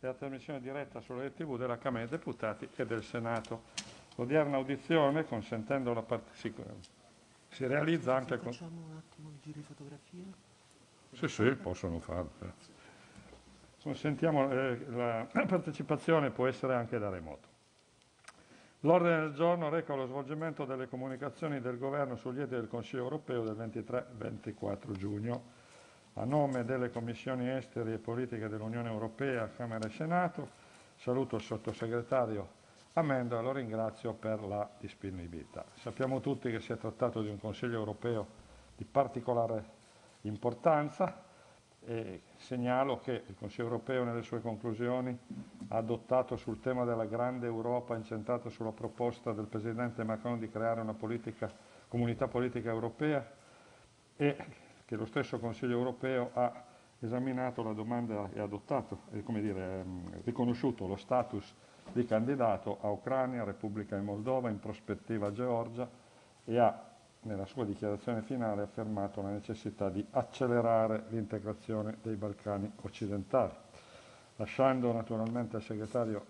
della trasmissione diretta sulla rete TV della Camera dei Deputati e del Senato. L'odierna audizione, consentendo la partecipazione, si realizza anche con... Facciamo un attimo il giro di fotografia? Sì, sì, possono farlo. Consentiamo, eh, la partecipazione può essere anche da remoto. L'ordine del giorno reca lo svolgimento delle comunicazioni del Governo sugli eti del Consiglio europeo del 23-24 giugno a nome delle Commissioni Esteri e Politiche dell'Unione Europea, Camera e Senato, saluto il sottosegretario Amendola e lo ringrazio per la disponibilità. Sappiamo tutti che si è trattato di un Consiglio europeo di particolare importanza e segnalo che il Consiglio europeo nelle sue conclusioni ha adottato sul tema della grande Europa incentrata sulla proposta del Presidente Macron di creare una politica, comunità politica europea e che lo stesso Consiglio europeo ha esaminato la domanda e adottato, come dire, ehm, riconosciuto lo status di candidato a Ucraina, Repubblica di Moldova, in prospettiva Georgia e ha nella sua dichiarazione finale affermato la necessità di accelerare l'integrazione dei Balcani occidentali, lasciando naturalmente al, segretario,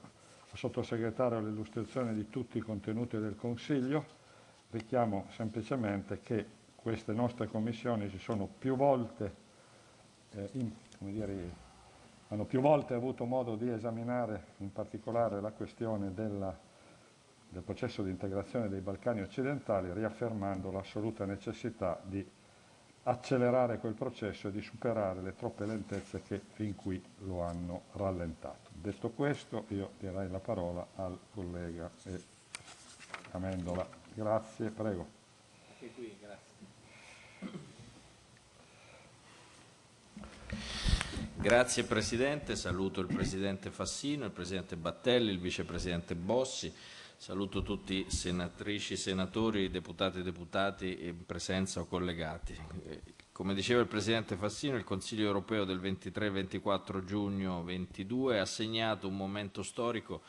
al sottosegretario l'illustrazione di tutti i contenuti del Consiglio, richiamo semplicemente che queste nostre commissioni si sono più volte, eh, in, dire, hanno più volte avuto modo di esaminare in particolare la questione della, del processo di integrazione dei Balcani occidentali, riaffermando l'assoluta necessità di accelerare quel processo e di superare le troppe lentezze che fin qui lo hanno rallentato. Detto questo io direi la parola al collega e eh, Amendola. Grazie, prego. Anche qui Grazie Presidente, saluto il Presidente Fassino, il Presidente Battelli, il Vicepresidente Bossi, saluto tutti senatrici, senatori, deputati e deputati in presenza o collegati. Come diceva il Presidente Fassino, il Consiglio europeo del 23-24 giugno 2022 ha segnato un momento storico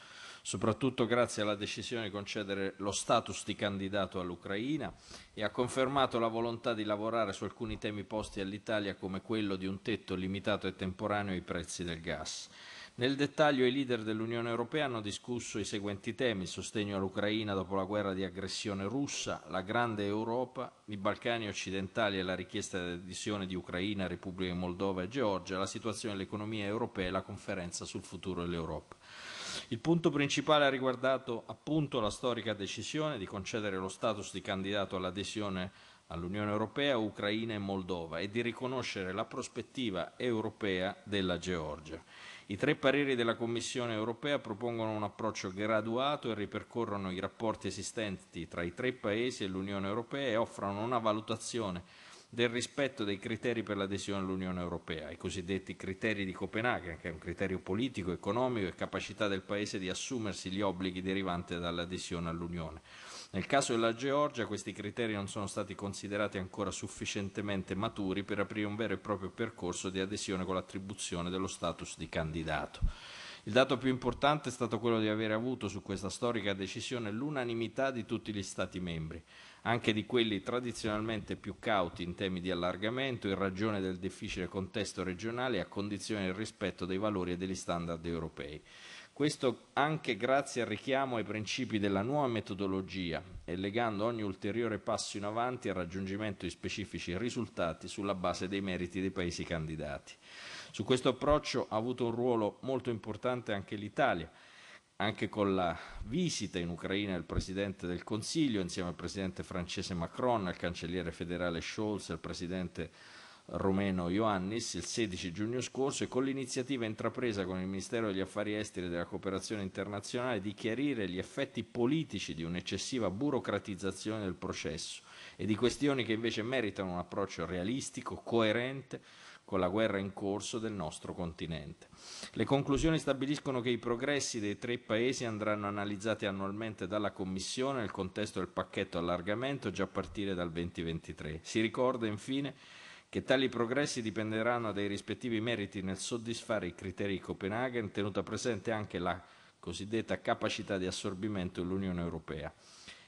soprattutto grazie alla decisione di concedere lo status di candidato all'Ucraina e ha confermato la volontà di lavorare su alcuni temi posti all'Italia come quello di un tetto limitato e temporaneo ai prezzi del gas. Nel dettaglio i leader dell'Unione Europea hanno discusso i seguenti temi, il sostegno all'Ucraina dopo la guerra di aggressione russa, la grande Europa, i Balcani occidentali e la richiesta di adesione di Ucraina, Repubblica di Moldova e Georgia, la situazione dell'economia europea e la conferenza sul futuro dell'Europa. Il punto principale ha riguardato appunto la storica decisione di concedere lo status di candidato all'adesione all'Unione Europea, Ucraina e Moldova e di riconoscere la prospettiva europea della Georgia. I tre pareri della Commissione europea propongono un approccio graduato e ripercorrono i rapporti esistenti tra i tre Paesi e l'Unione Europea e offrono una valutazione del rispetto dei criteri per l'adesione all'Unione Europea, i cosiddetti criteri di Copenaghen, che è un criterio politico, economico e capacità del Paese di assumersi gli obblighi derivanti dall'adesione all'Unione. Nel caso della Georgia questi criteri non sono stati considerati ancora sufficientemente maturi per aprire un vero e proprio percorso di adesione con l'attribuzione dello status di candidato. Il dato più importante è stato quello di avere avuto su questa storica decisione l'unanimità di tutti gli Stati membri anche di quelli tradizionalmente più cauti in temi di allargamento in ragione del difficile contesto regionale a condizione del rispetto dei valori e degli standard europei. Questo anche grazie al richiamo ai principi della nuova metodologia e legando ogni ulteriore passo in avanti al raggiungimento di specifici risultati sulla base dei meriti dei Paesi candidati. Su questo approccio ha avuto un ruolo molto importante anche l'Italia, anche con la visita in Ucraina del Presidente del Consiglio, insieme al Presidente francese Macron, al Cancelliere federale Scholz e al Presidente romeno Ioannis il 16 giugno scorso e con l'iniziativa intrapresa con il Ministero degli Affari Esteri e della Cooperazione Internazionale di chiarire gli effetti politici di un'eccessiva burocratizzazione del processo e di questioni che invece meritano un approccio realistico, coerente con la guerra in corso del nostro continente. Le conclusioni stabiliscono che i progressi dei tre paesi andranno analizzati annualmente dalla Commissione nel contesto del pacchetto allargamento già a partire dal 2023. Si ricorda infine che tali progressi dipenderanno dai rispettivi meriti nel soddisfare i criteri di Copenaghen, tenuta presente anche la cosiddetta capacità di assorbimento dell'Unione Europea.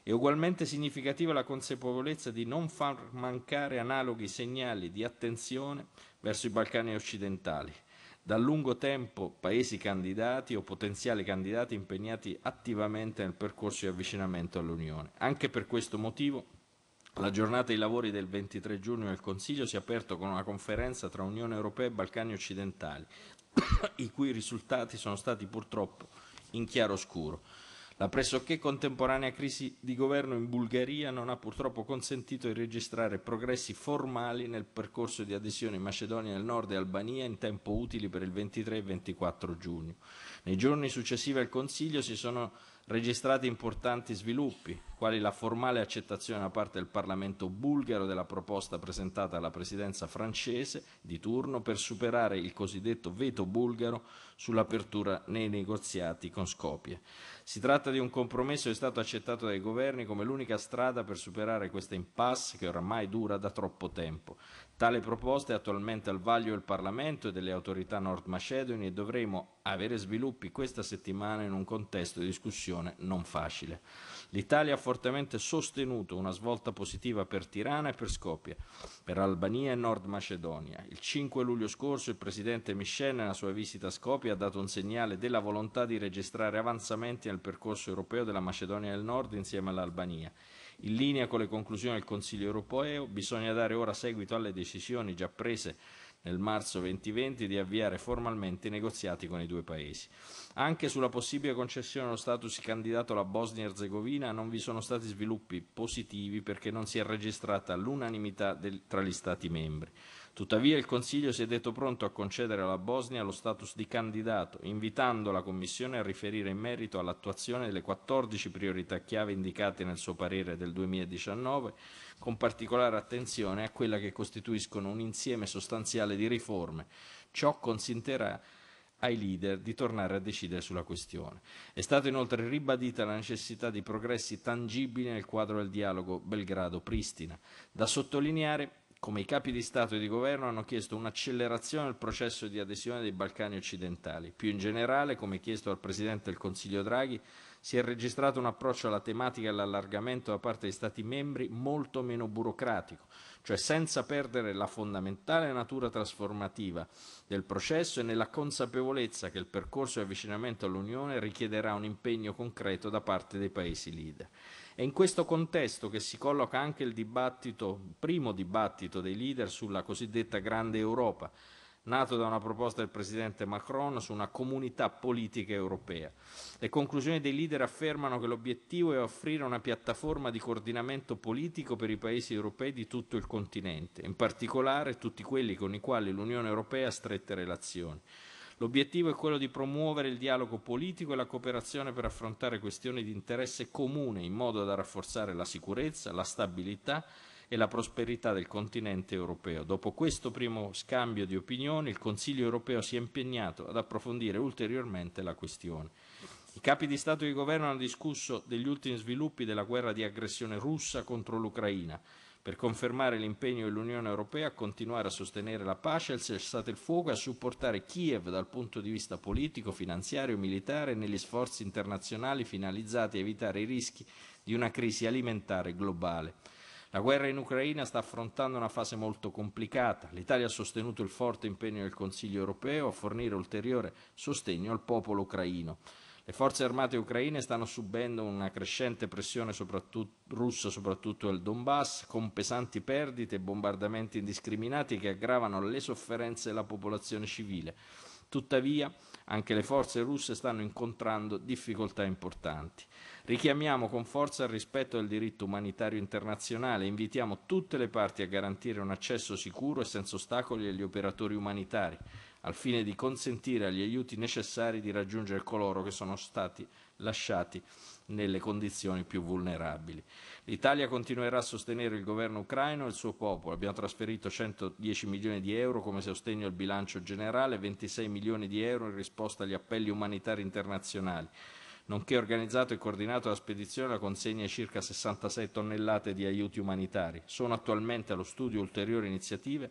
È ugualmente significativa la consapevolezza di non far mancare analoghi segnali di attenzione verso i Balcani occidentali, da lungo tempo paesi candidati o potenziali candidati impegnati attivamente nel percorso di avvicinamento all'Unione. Anche per questo motivo la giornata dei lavori del 23 giugno del Consiglio si è aperta con una conferenza tra Unione Europea e Balcani occidentali, i cui risultati sono stati purtroppo in chiaro scuro. La pressoché contemporanea crisi di governo in Bulgaria non ha purtroppo consentito di registrare progressi formali nel percorso di adesione in Macedonia del Nord e Albania in tempo utili per il 23 e 24 giugno. Nei giorni successivi al Consiglio si sono registrati importanti sviluppi, quali la formale accettazione da parte del Parlamento bulgaro della proposta presentata alla presidenza francese di turno per superare il cosiddetto veto bulgaro sull'apertura nei negoziati con Scopie. Si tratta di un compromesso che è stato accettato dai governi come l'unica strada per superare questa impasse che oramai dura da troppo tempo. Tale proposta è attualmente al vaglio del Parlamento e delle autorità nord macedoni e dovremo avere sviluppi questa settimana in un contesto di discussione non facile. L'Italia ha fortemente sostenuto una svolta positiva per Tirana e per Skopje, per Albania e Nord Macedonia. Il 5 luglio scorso il presidente Michel nella sua visita a Skopje ha dato un segnale della volontà di registrare avanzamenti nel percorso europeo della Macedonia del Nord insieme all'Albania in linea con le conclusioni del Consiglio europeo, bisogna dare ora seguito alle decisioni già prese nel marzo 2020 di avviare formalmente i negoziati con i due Paesi. Anche sulla possibile concessione dello status di candidato alla Bosnia-Herzegovina non vi sono stati sviluppi positivi perché non si è registrata l'unanimità tra gli Stati membri. Tuttavia il Consiglio si è detto pronto a concedere alla Bosnia lo status di candidato, invitando la Commissione a riferire in merito all'attuazione delle 14 priorità chiave indicate nel suo parere del 2019, con particolare attenzione a quella che costituiscono un insieme sostanziale di riforme. Ciò consentirà ai leader di tornare a decidere sulla questione. È stata inoltre ribadita la necessità di progressi tangibili nel quadro del dialogo Belgrado-Pristina. Da sottolineare come i capi di Stato e di Governo hanno chiesto un'accelerazione al processo di adesione dei Balcani occidentali. Più in generale, come chiesto al Presidente del Consiglio Draghi, si è registrato un approccio alla tematica e all'allargamento da parte dei Stati membri molto meno burocratico, cioè senza perdere la fondamentale natura trasformativa del processo e nella consapevolezza che il percorso di avvicinamento all'Unione richiederà un impegno concreto da parte dei Paesi leader. È in questo contesto che si colloca anche il dibattito, primo dibattito dei leader sulla cosiddetta Grande Europa, nato da una proposta del presidente Macron su una comunità politica europea. Le conclusioni dei leader affermano che l'obiettivo è offrire una piattaforma di coordinamento politico per i paesi europei di tutto il continente, in particolare tutti quelli con i quali l'Unione Europea ha strette relazioni. L'obiettivo è quello di promuovere il dialogo politico e la cooperazione per affrontare questioni di interesse comune in modo da rafforzare la sicurezza, la stabilità e la prosperità del continente europeo. Dopo questo primo scambio di opinioni, il Consiglio europeo si è impegnato ad approfondire ulteriormente la questione. I capi di Stato e di Governo hanno discusso degli ultimi sviluppi della guerra di aggressione russa contro l'Ucraina, per confermare l'impegno dell'Unione Europea a continuare a sostenere la pace il cessate il fuoco e a supportare Kiev dal punto di vista politico, finanziario e militare negli sforzi internazionali finalizzati a evitare i rischi di una crisi alimentare globale. La guerra in Ucraina sta affrontando una fase molto complicata. L'Italia ha sostenuto il forte impegno del Consiglio europeo a fornire ulteriore sostegno al popolo ucraino. Le forze armate ucraine stanno subendo una crescente pressione soprattutto, russa, soprattutto nel Donbass, con pesanti perdite e bombardamenti indiscriminati che aggravano le sofferenze della popolazione civile. Tuttavia, anche le forze russe stanno incontrando difficoltà importanti. Richiamiamo con forza il rispetto del diritto umanitario internazionale e invitiamo tutte le parti a garantire un accesso sicuro e senza ostacoli agli operatori umanitari, al fine di consentire agli aiuti necessari di raggiungere coloro che sono stati lasciati nelle condizioni più vulnerabili. L'Italia continuerà a sostenere il governo ucraino e il suo popolo. Abbiamo trasferito 110 milioni di euro come sostegno al bilancio generale, 26 milioni di euro in risposta agli appelli umanitari internazionali nonché organizzato e coordinato la spedizione e la consegna di circa 66 tonnellate di aiuti umanitari. Sono attualmente allo studio ulteriori iniziative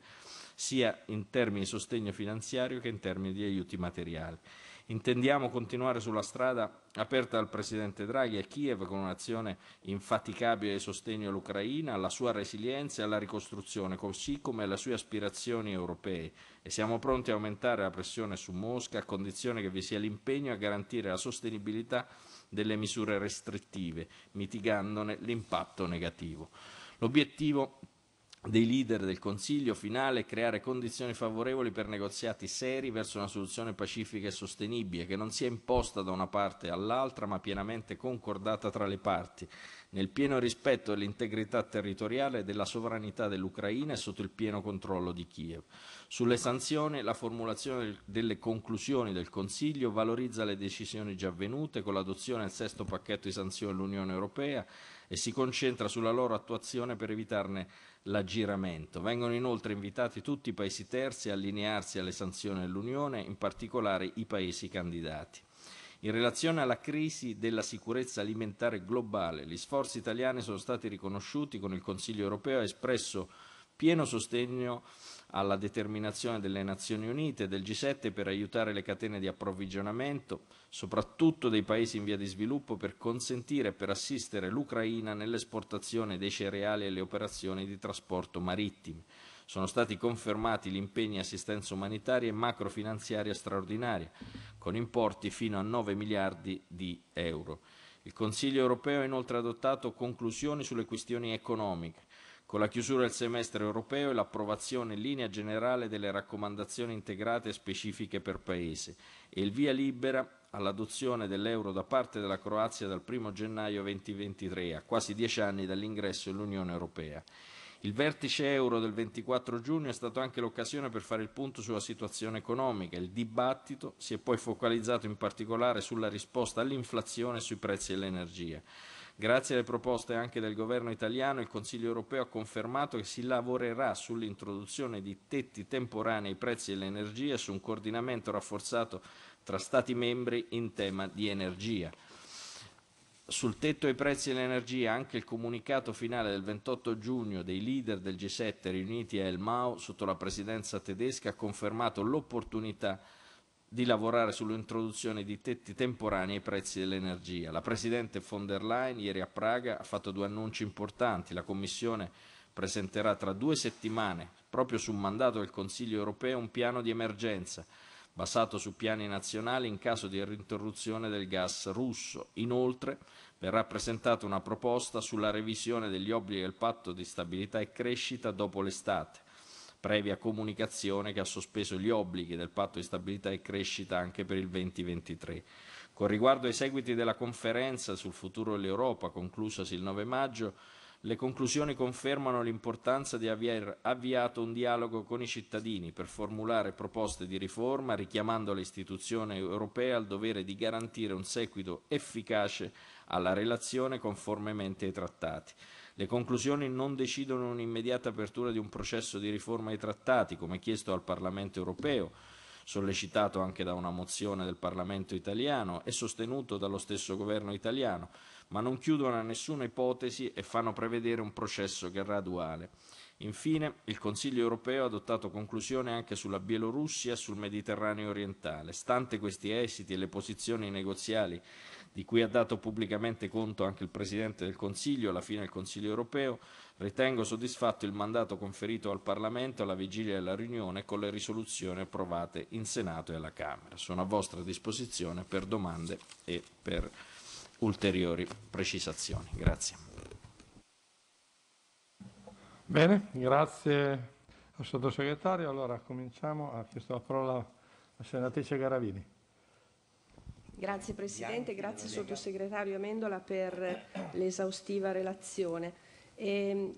sia in termini di sostegno finanziario che in termini di aiuti materiali. Intendiamo continuare sulla strada aperta dal Presidente Draghi a Kiev con un'azione infaticabile di sostegno all'Ucraina, alla sua resilienza e alla ricostruzione, così come alle sue aspirazioni europee e siamo pronti a aumentare la pressione su Mosca a condizione che vi sia l'impegno a garantire la sostenibilità delle misure restrittive, mitigandone l'impatto negativo. L'obiettivo dei leader del Consiglio finale e creare condizioni favorevoli per negoziati seri verso una soluzione pacifica e sostenibile, che non sia imposta da una parte all'altra, ma pienamente concordata tra le parti, nel pieno rispetto dell'integrità territoriale e della sovranità dell'Ucraina e sotto il pieno controllo di Kiev. Sulle sanzioni, la formulazione delle conclusioni del Consiglio valorizza le decisioni già avvenute con l'adozione del sesto pacchetto di sanzioni all'Unione Europea, e si concentra sulla loro attuazione per evitarne l'aggiramento. Vengono inoltre invitati tutti i paesi terzi a allinearsi alle sanzioni dell'Unione, in particolare i paesi candidati. In relazione alla crisi della sicurezza alimentare globale, gli sforzi italiani sono stati riconosciuti con il Consiglio europeo e ha espresso pieno sostegno alla determinazione delle Nazioni Unite e del G7 per aiutare le catene di approvvigionamento, soprattutto dei paesi in via di sviluppo, per consentire e per assistere l'Ucraina nell'esportazione dei cereali e le operazioni di trasporto marittimi. Sono stati confermati gli impegni assistenza umanitaria e macrofinanziaria straordinaria, con importi fino a 9 miliardi di euro. Il Consiglio europeo ha inoltre adottato conclusioni sulle questioni economiche, con la chiusura del semestre europeo e l'approvazione in linea generale delle raccomandazioni integrate specifiche per Paese e il via libera all'adozione dell'euro da parte della Croazia dal 1 gennaio 2023, a quasi dieci anni dall'ingresso nell'Unione Europea. Il vertice euro del 24 giugno è stato anche l'occasione per fare il punto sulla situazione economica. Il dibattito si è poi focalizzato in particolare sulla risposta all'inflazione e sui prezzi dell'energia. Grazie alle proposte anche del governo italiano, il Consiglio europeo ha confermato che si lavorerà sull'introduzione di tetti temporanei ai prezzi dell'energia e su un coordinamento rafforzato tra Stati membri in tema di energia. Sul tetto ai prezzi dell'energia anche il comunicato finale del 28 giugno dei leader del G7 riuniti a El Mao sotto la presidenza tedesca ha confermato l'opportunità di lavorare sull'introduzione di tetti temporanei ai prezzi dell'energia. La Presidente von der Leyen ieri a Praga ha fatto due annunci importanti. La Commissione presenterà tra due settimane, proprio su mandato del Consiglio europeo, un piano di emergenza basato su piani nazionali in caso di interruzione del gas russo. Inoltre verrà presentata una proposta sulla revisione degli obblighi del patto di stabilità e crescita dopo l'estate previa comunicazione che ha sospeso gli obblighi del patto di stabilità e crescita anche per il 2023. Con riguardo ai seguiti della conferenza sul futuro dell'Europa, conclusasi il 9 maggio, le conclusioni confermano l'importanza di aver avviato un dialogo con i cittadini per formulare proposte di riforma, richiamando le istituzioni europee al dovere di garantire un seguito efficace alla relazione conformemente ai trattati. Le conclusioni non decidono un'immediata apertura di un processo di riforma ai trattati, come chiesto al Parlamento europeo, sollecitato anche da una mozione del Parlamento italiano e sostenuto dallo stesso governo italiano, ma non chiudono a nessuna ipotesi e fanno prevedere un processo graduale. Infine, il Consiglio europeo ha adottato conclusioni anche sulla Bielorussia e sul Mediterraneo orientale. Stante questi esiti e le posizioni negoziali di cui ha dato pubblicamente conto anche il Presidente del Consiglio alla fine del Consiglio europeo, ritengo soddisfatto il mandato conferito al Parlamento alla vigilia della riunione con le risoluzioni approvate in Senato e alla Camera. Sono a vostra disposizione per domande e per ulteriori precisazioni. Grazie. Bene, grazie al sottosegretario. Allora cominciamo. Ha chiesto la parola la senatrice Garavini. Grazie Presidente, grazie Sottosegretario Amendola per eh, l'esaustiva relazione. E ehm,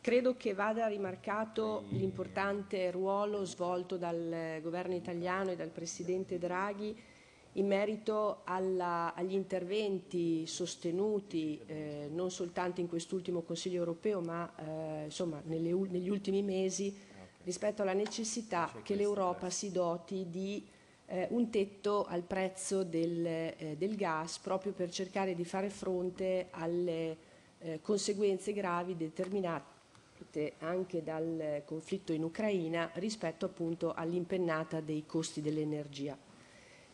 credo che vada rimarcato l'importante ruolo svolto dal eh, governo italiano e dal Presidente Draghi in merito alla, agli interventi sostenuti eh, non soltanto in quest'ultimo Consiglio europeo ma eh, insomma, nelle, negli ultimi mesi rispetto alla necessità che l'Europa si doti di eh, un tetto al prezzo del, eh, del, gas proprio per cercare di fare fronte alle eh, conseguenze gravi determinate anche dal conflitto in Ucraina rispetto appunto all'impennata dei costi dell'energia.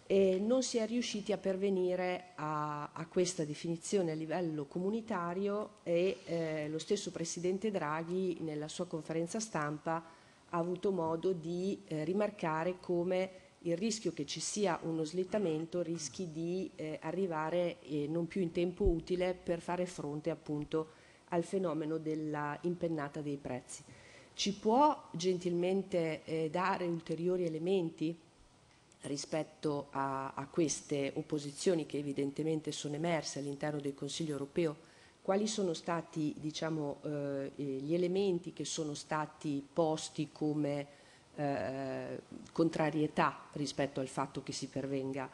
E non si è riusciti a pervenire a, a questa definizione a livello comunitario e eh, lo stesso Presidente Draghi nella sua conferenza stampa ha avuto modo di eh, rimarcare come il rischio che ci sia uno slittamento rischi di eh, arrivare eh, non più in tempo utile per fare fronte appunto al fenomeno dell'impennata dei prezzi. Ci può gentilmente eh, dare ulteriori elementi rispetto a, a queste opposizioni che evidentemente sono emerse all'interno del Consiglio europeo? Quali sono stati diciamo, eh, gli elementi che sono stati posti come eh, contrarietà rispetto al fatto che si pervenga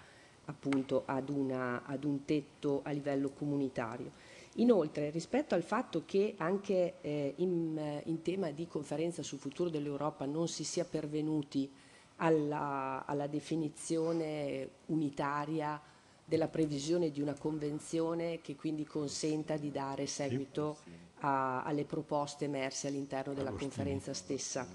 appunto ad, una, ad, un tetto a livello comunitario. Inoltre, rispetto al fatto che anche eh, in, eh, in, tema di conferenza sul futuro dell'Europa non si sia pervenuti alla, alla definizione unitaria della previsione di una convenzione che quindi consenta di dare seguito a, alle proposte emerse all'interno della conferenza stessa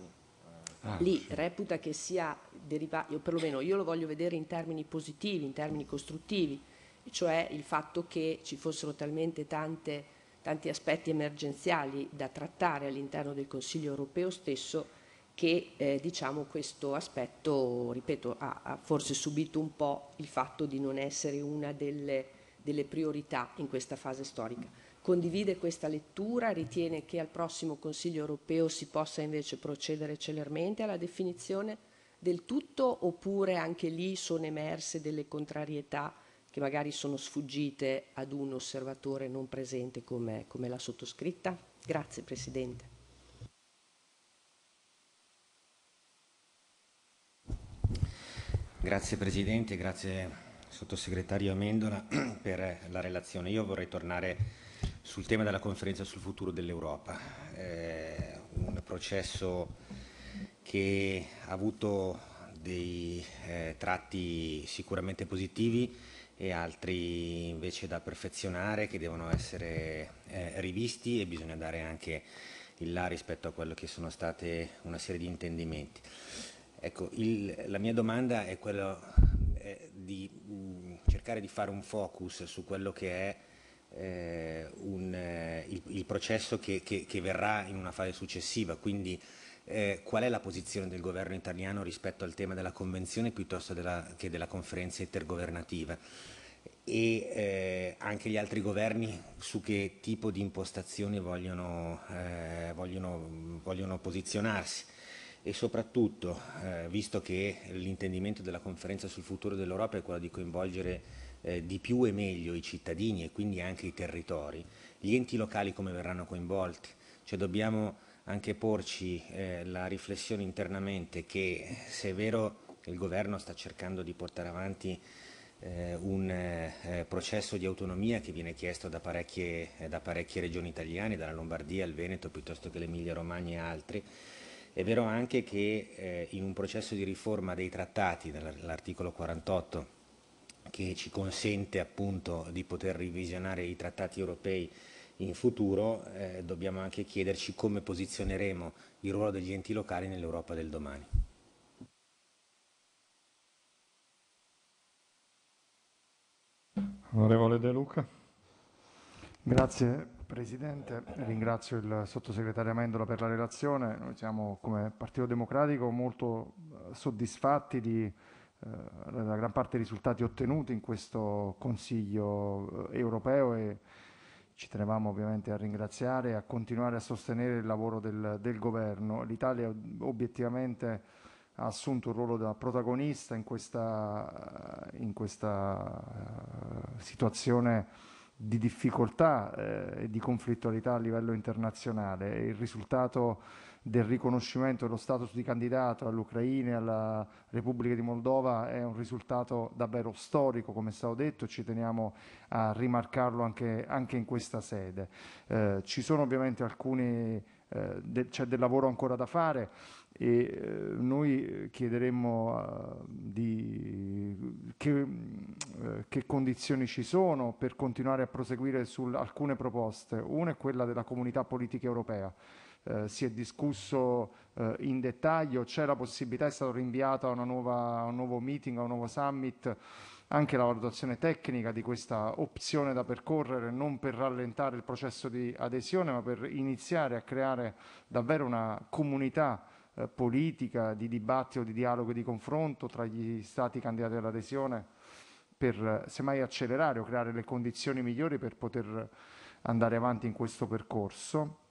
Ah, lì sì. reputa che sia derivato, io perlomeno io lo voglio vedere in termini positivi, in termini costruttivi, cioè il fatto che ci fossero talmente tante, tanti aspetti emergenziali da trattare all'interno del Consiglio europeo stesso che eh, diciamo, questo aspetto, ripeto, ha, ha, forse subito un po' il fatto di non essere una delle, delle priorità in questa fase storica condivide questa lettura, ritiene che al prossimo Consiglio europeo si possa invece procedere celermente alla definizione del tutto oppure anche lì sono emerse delle contrarietà che magari sono sfuggite ad un osservatore non presente come, come la sottoscritta? Grazie Presidente. Grazie Presidente, grazie Sottosegretario Amendola per la relazione. Io vorrei tornare sul tema della conferenza sul futuro dell'Europa, eh, un processo che ha avuto dei eh, tratti sicuramente positivi e altri invece da perfezionare che devono essere eh, rivisti e bisogna dare anche il là rispetto a quello che sono state una serie di intendimenti. Ecco, il, la mia domanda è quella eh, di mh, mm, cercare di fare un focus su quello che è eh, un, eh, il, il, processo che, che, che, verrà in una fase successiva, quindi eh, qual è la posizione del governo italiano rispetto al tema della convenzione piuttosto della, che della conferenza intergovernativa e eh, anche gli altri governi su che tipo di impostazione vogliono, eh, vogliono, vogliono posizionarsi e soprattutto, eh, visto che l'intendimento della conferenza sul futuro dell'Europa è quello di coinvolgere eh, di più e meglio i cittadini e quindi anche i territori, gli enti locali come verranno coinvolti, cioè dobbiamo anche porci eh, la riflessione internamente che se è vero che il governo sta cercando di portare avanti eh, un eh, processo di autonomia che viene chiesto da parecchie, eh, da parecchie, regioni italiane, dalla Lombardia al Veneto piuttosto che l'Emilia Romagna e altri. È vero anche che eh, in un processo di riforma dei trattati, dall'articolo 48 che ci consente appunto di poter revisionare i trattati europei in futuro, eh, dobbiamo anche chiederci come posizioneremo il ruolo degli enti locali nell'Europa del domani. Onorevole De Luca. Grazie Presidente, ringrazio il sottosegretario Amendola per la relazione. Noi siamo come Partito Democratico molto eh, soddisfatti di eh, la gran parte dei risultati ottenuti in questo Consiglio eh, europeo e ci tenevamo ovviamente a ringraziare e a continuare a sostenere il lavoro del, del governo. L'Italia obiettivamente ha assunto un ruolo da protagonista in questa, eh, in questa situazione di difficoltà eh, e di conflittualità a livello internazionale. Il risultato del riconoscimento dello status di candidato all'Ucraina e alla Repubblica di Moldova è un risultato davvero storico, come è stato detto, e ci teniamo a rimarcarlo anche, anche in questa sede. Eh, ci sono ovviamente alcuni, eh, de c'è del lavoro ancora da fare e eh, noi chiederemmo eh, di, che, eh, che, condizioni ci sono per continuare a proseguire su alcune proposte. Una è quella della comunità politica europea eh, si è discusso eh, in dettaglio, c'è la possibilità, è stato rinviato a, nuova, a, un nuovo meeting, a un nuovo summit, anche la valutazione tecnica di questa opzione da percorrere, non per rallentare il processo di adesione, ma per iniziare a creare davvero una comunità eh, politica di dibattito, di dialogo e di confronto tra gli stati candidati all'adesione per eh, semmai accelerare o creare le condizioni migliori per poter andare avanti in questo percorso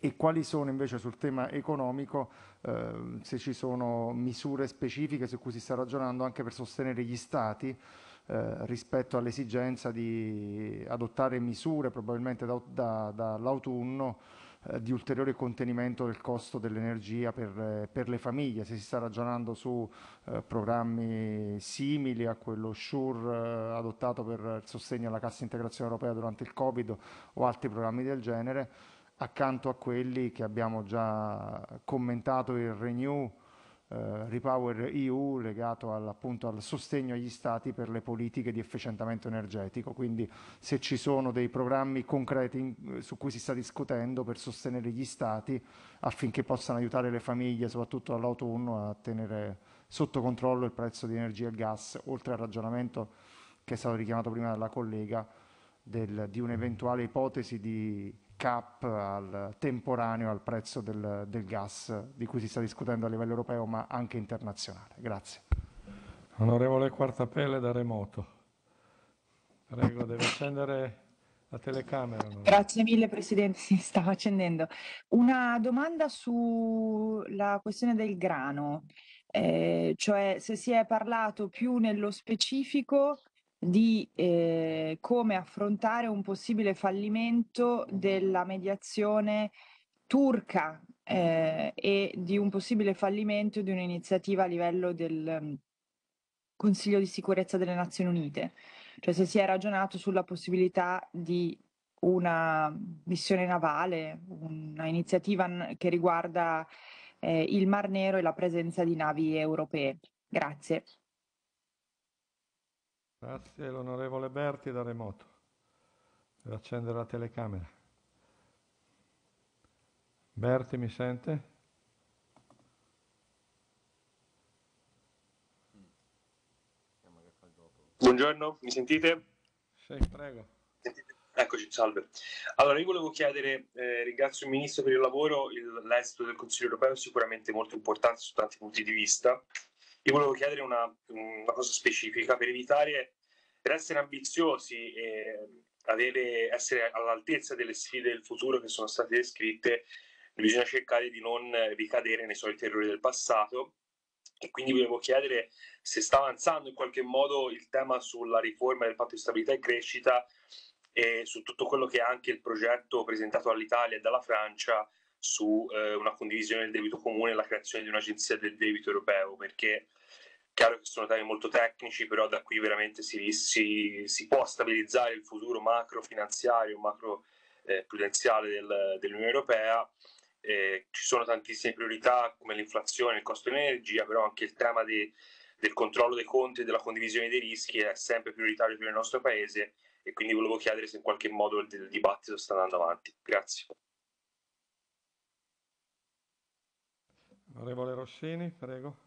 e quali sono invece sul tema economico eh, se ci sono misure specifiche su cui si sta ragionando anche per sostenere gli stati eh, rispetto all'esigenza di adottare misure probabilmente da, da, dall'autunno eh, di ulteriore contenimento del costo dell'energia per, eh, per, le famiglie, se si sta ragionando su eh, programmi simili a quello SURE eh, adottato per il sostegno alla cassa integrazione europea durante il Covid o altri programmi del genere accanto a quelli che abbiamo già commentato, il Renew, eh, Repower EU, legato al, appunto al sostegno agli stati per le politiche di efficientamento energetico. Quindi se ci sono dei programmi concreti in, su cui si sta discutendo per sostenere gli stati affinché possano aiutare le famiglie, soprattutto dall'autunno, a tenere sotto controllo il prezzo di energia e gas, oltre al ragionamento che è stato richiamato prima dalla collega del, di un'eventuale ipotesi di cap al temporaneo al prezzo del, del, gas di cui si sta discutendo a livello europeo ma anche internazionale. Grazie. Onorevole Quartapelle da remoto. Prego, deve accendere la telecamera. Onorevole. Grazie mille Presidente, si stava accendendo. Una domanda sulla questione del grano, eh, cioè se si è parlato più nello specifico di eh, come affrontare un possibile fallimento della mediazione turca eh, e di un possibile fallimento di un'iniziativa a livello del mhmm, Consiglio di sicurezza delle Nazioni Unite, cioè se si è ragionato sulla possibilità di una missione navale, una iniziativa che riguarda eh, il Mar Nero e la presenza di navi europee. Grazie. Grazie l'onorevole Berti da remoto. per accendere la telecamera. Berti mi sente? Buongiorno, mi sentite? Sì, prego. Eccoci, salve. Allora, io volevo chiedere, eh, ringrazio il Ministro per il lavoro, l'esito del Consiglio europeo è sicuramente molto importante su tanti punti di vista. Io volevo chiedere una, una cosa specifica per evitare, per essere ambiziosi e avere, essere all'altezza delle sfide del futuro che sono state descritte, bisogna cercare di non ricadere nei soliti errori del passato e quindi volevo chiedere se sta avanzando in qualche modo il tema sulla riforma del patto di stabilità e crescita e su tutto quello che è anche il progetto presentato dall'Italia e dalla Francia su eh, una condivisione del debito comune e la creazione di un'agenzia del debito europeo, perché chiaro che sono temi molto tecnici, però da qui veramente si, si, si può stabilizzare il futuro macro finanziario, macro eh, prudenziale del, dell'Unione Europea. Eh, ci sono tantissime priorità come l'inflazione, il costo dell'energia, però anche il tema di, del controllo dei conti e della condivisione dei rischi è sempre prioritario per il nostro Paese e quindi volevo chiedere se in qualche modo il, il dibattito sta andando avanti. Grazie. Onorevole Rossini, prego.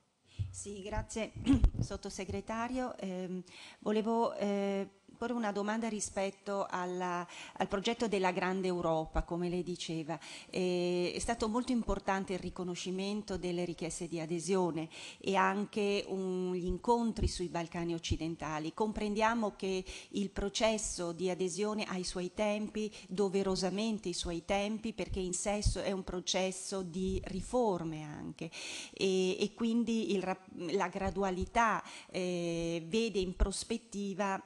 Sì, grazie sottosegretario. Eh, volevo eh, porre una domanda rispetto alla, al progetto della grande Europa, come lei diceva. Eh, è stato molto importante il riconoscimento delle richieste di adesione e anche un, gli incontri sui Balcani occidentali. Comprendiamo che il processo di adesione ha i suoi tempi, doverosamente i suoi tempi, perché in sesso è un processo di riforme anche e, e quindi il, la gradualità eh, vede in prospettiva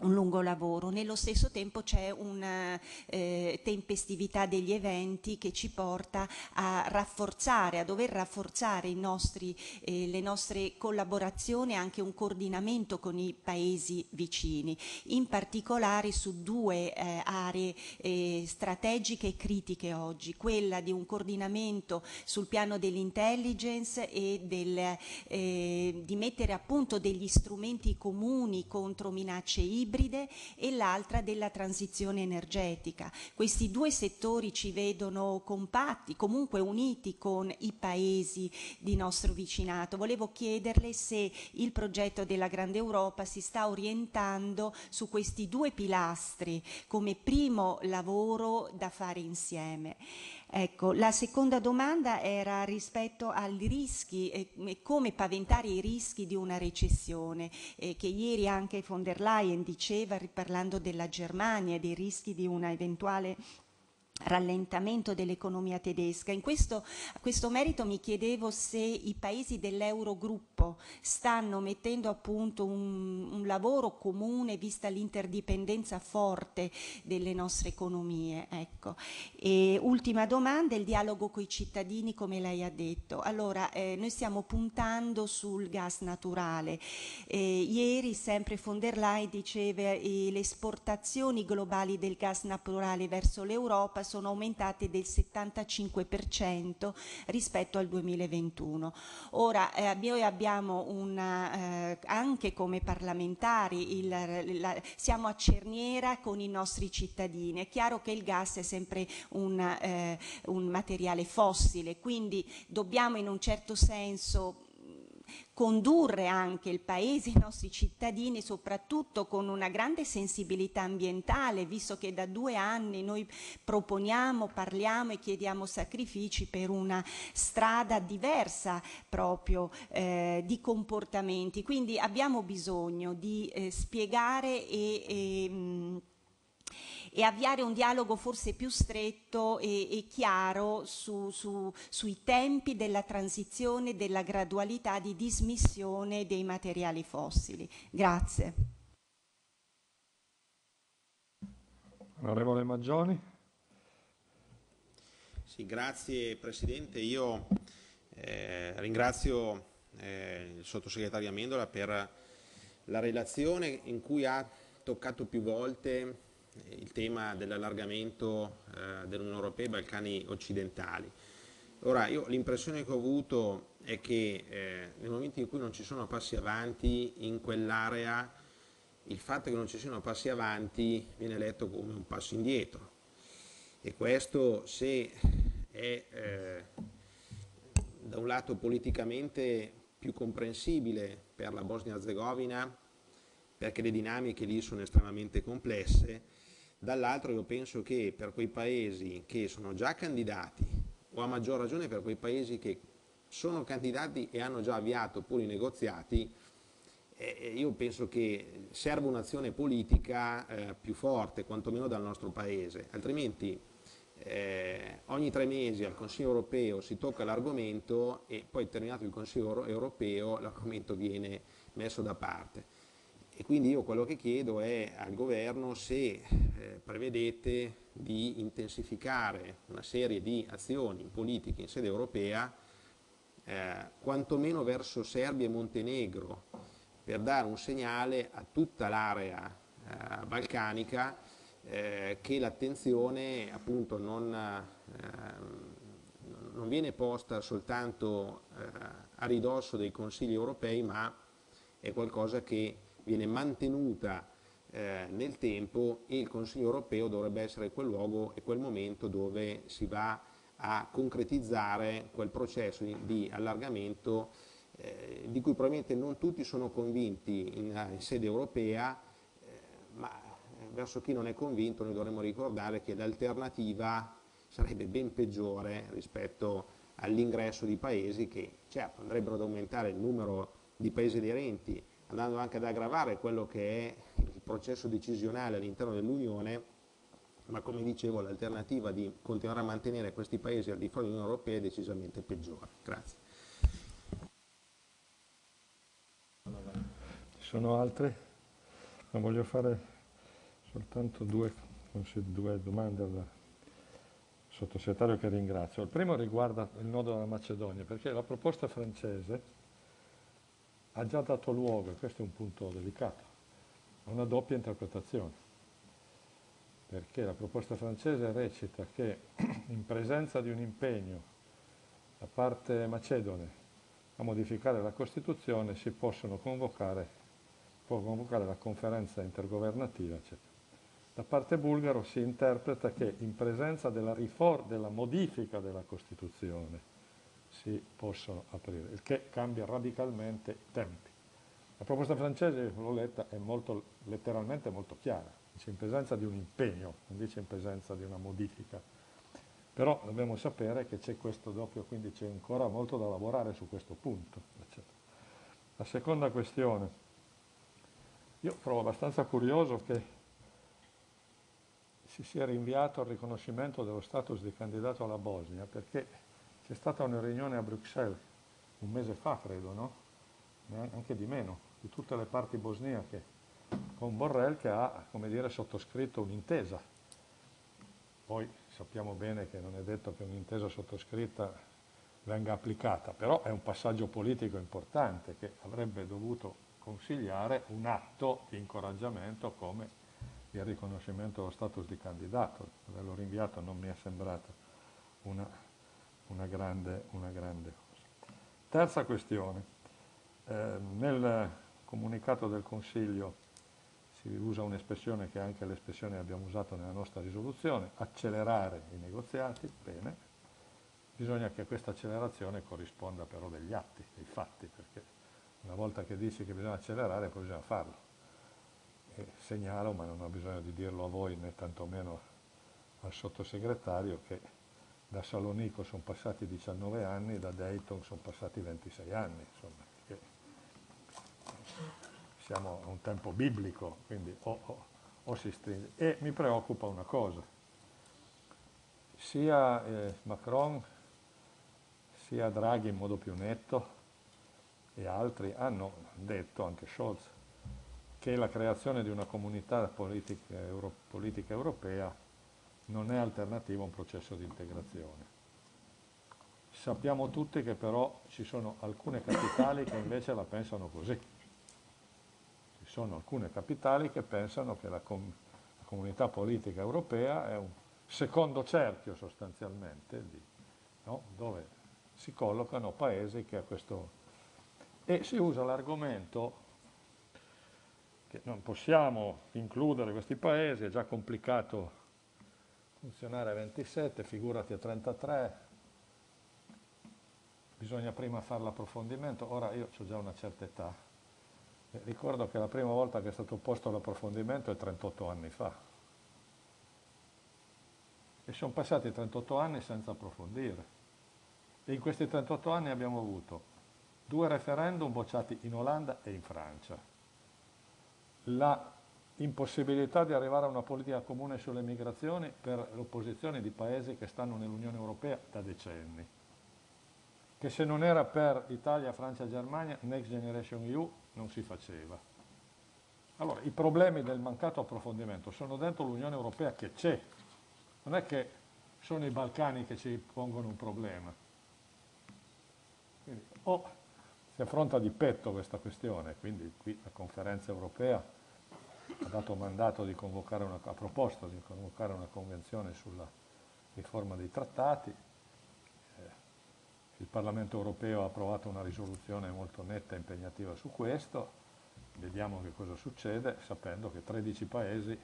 un lungo lavoro. Nello stesso tempo c'è una eh, tempestività degli eventi che ci porta a rafforzare, a dover rafforzare nostri, eh, le nostre collaborazioni e anche un coordinamento con i paesi vicini, in particolare su due eh, aree eh, strategiche e critiche oggi, quella di un coordinamento sul piano dell'intelligence e del, eh, di mettere a punto degli strumenti comuni contro minacce ibride ibride e l'altra della transizione energetica. Questi due settori ci vedono compatti, comunque uniti con i paesi di nostro vicinato. Volevo chiederle se il progetto della Grande Europa si sta orientando su questi due pilastri come primo lavoro da fare insieme. Ecco, la seconda domanda era rispetto ai rischi e, come paventare i rischi di una recessione, eh, che ieri anche von der Leyen diceva, riparlando della Germania, dei rischi di una eventuale rallentamento dell'economia tedesca. In questo, a questo merito mi chiedevo se i paesi dell'Eurogruppo stanno mettendo a punto un, un lavoro comune vista l'interdipendenza forte delle nostre economie. Ecco. ultima domanda, il dialogo con i cittadini come lei ha detto. Allora, eh, noi stiamo puntando sul gas naturale. Eh, ieri sempre von der Leyen diceva che eh, le esportazioni globali del gas naturale verso l'Europa sono aumentate del 75% rispetto al 2021. Ora eh, noi abbiamo una, eh, anche come parlamentari, il, la, siamo a cerniera con i nostri cittadini. È chiaro che il gas è sempre un, eh, un materiale fossile, quindi dobbiamo in un certo senso condurre anche il Paese, i nostri cittadini, soprattutto con una grande sensibilità ambientale, visto che da due anni noi proponiamo, parliamo e chiediamo sacrifici per una strada diversa proprio eh, di comportamenti. Quindi abbiamo bisogno di eh, spiegare e, e mh, mm, e avviare un dialogo forse più stretto e, e chiaro su, su, sui tempi della transizione, della gradualità di dismissione dei materiali fossili. Grazie. Onorevole Maggioni. Sì, grazie Presidente. Io eh, ringrazio eh, il sottosegretario Amendola per la relazione in cui ha toccato più volte il tema dell'allargamento eh, dell'Unione Europea ai Balcani occidentali. Ora, io l'impressione che ho avuto è che eh, nel momento in cui non ci sono passi avanti in quell'area, il fatto che non ci siano passi avanti viene letto come un passo indietro. E questo se è eh, da un lato politicamente più comprensibile per la Bosnia-Herzegovina, perché le dinamiche lì sono estremamente complesse, Dall'altro io penso che per quei paesi che sono già candidati, o a maggior ragione per quei paesi che sono candidati e hanno già avviato pure i negoziati, eh, eh, io penso che serve un'azione politica eh, più forte, quantomeno dal nostro Paese, altrimenti eh, ogni tre mesi al Consiglio europeo si tocca l'argomento e poi terminato il Consiglio europeo l'argomento viene messo da parte. E quindi io quello che chiedo è al governo se eh, prevedete di intensificare una serie di azioni politiche in sede europea, eh, quantomeno verso Serbia e Montenegro, per dare un segnale a tutta l'area eh, balcanica eh, che l'attenzione appunto non, eh, non, viene posta soltanto eh, a ridosso dei consigli europei, ma è qualcosa che viene mantenuta eh, nel tempo, e il Consiglio europeo dovrebbe essere quel luogo e quel momento dove si va a concretizzare quel processo di, di allargamento eh, di cui probabilmente non tutti sono convinti in, eh, in sede europea, eh, ma eh, verso chi non è convinto noi dovremmo ricordare che l'alternativa sarebbe ben peggiore rispetto all'ingresso di paesi che certo andrebbero ad aumentare il numero di paesi aderenti, andando anche ad aggravare quello che è il processo decisionale all'interno dell'Unione, ma come dicevo l'alternativa di continuare a mantenere questi paesi al di fuori dell'Unione Europea è decisamente peggiore. Grazie. Ci sono altre? Ma voglio fare soltanto due, due domande al sottosegretario che ringrazio. Il primo riguarda il nodo della Macedonia, perché la proposta francese ha già dato luogo, e questo è un punto delicato, a una doppia interpretazione, perché la proposta francese recita che in presenza di un impegno da parte macedone a modificare la Costituzione si possono convocare, può convocare la conferenza intergovernativa, eccetera. Da parte bulgaro si interpreta che in presenza della, della modifica della Costituzione, si possono aprire, il che cambia radicalmente i tempi. La proposta francese, l'ho letta, è molto, letteralmente molto chiara, dice in presenza di un impegno, non dice in presenza di una modifica. Però dobbiamo sapere che c'è questo doppio, quindi c'è ancora molto da lavorare su questo punto. Eccetera. La seconda questione, io trovo abbastanza curioso che si sia rinviato il riconoscimento dello status di candidato alla Bosnia, perché c'è stata una riunione a Bruxelles un mese fa, credo, no? Eh, anche di meno, di tutte le parti bosniache, con Borrell che ha, come dire, sottoscritto un'intesa. Poi sappiamo bene che non è detto che un'intesa sottoscritta venga applicata, però è un passaggio politico importante che avrebbe dovuto consigliare un atto di incoraggiamento come il riconoscimento dello status di candidato. Averlo rinviato non mi è sembrato una una grande, una grande cosa. Terza questione, eh, nel comunicato del Consiglio si usa un'espressione che è anche l'espressione che abbiamo usato nella nostra risoluzione, accelerare i negoziati, bene, bisogna che questa accelerazione corrisponda però degli atti, dei fatti, perché una volta che dici che bisogna accelerare poi bisogna farlo. E segnalo, ma non ho bisogno di dirlo a voi né tantomeno al sottosegretario, che da Salonico sono passati 19 anni da Dayton sono passati 26 anni, insomma, siamo a un tempo biblico, quindi o, o, o, si stringe. E mi preoccupa una cosa, sia eh, Macron sia Draghi in modo più netto e altri hanno detto, anche Scholz, che la creazione di una comunità politica, euro, politica europea non è alternativo a un processo di integrazione. Sappiamo tutti che però ci sono alcune capitali che invece la pensano così. Ci sono alcune capitali che pensano che la, com la comunità politica europea è un secondo cerchio sostanzialmente, di, no? dove si collocano paesi che a questo... E si usa l'argomento che non possiamo includere questi paesi, è già complicato funzionare a 27, figurati a 33, bisogna prima fare l'approfondimento, ora io ho già una certa età, eh, ricordo che la prima volta che è stato posto l'approfondimento è 38 anni fa e sono passati 38 anni senza approfondire e in questi 38 anni abbiamo avuto due referendum bocciati in Olanda e in Francia, la impossibilità di arrivare a una politica comune sulle migrazioni per l'opposizione di paesi che stanno nell'Unione Europea da decenni. Che se non era per Italia, Francia e Germania, Next Generation EU non si faceva. Allora, i problemi del mancato approfondimento sono dentro l'Unione Europea che c'è. Non è che sono i Balcani che ci pongono un problema. Quindi, o si affronta di petto questa questione, quindi qui la conferenza europea ha dato mandato di convocare una, ha proposto di convocare una convenzione sulla riforma dei trattati. Eh, il Parlamento europeo ha approvato una risoluzione molto netta e impegnativa su questo. Vediamo che cosa succede, sapendo che 13 paesi,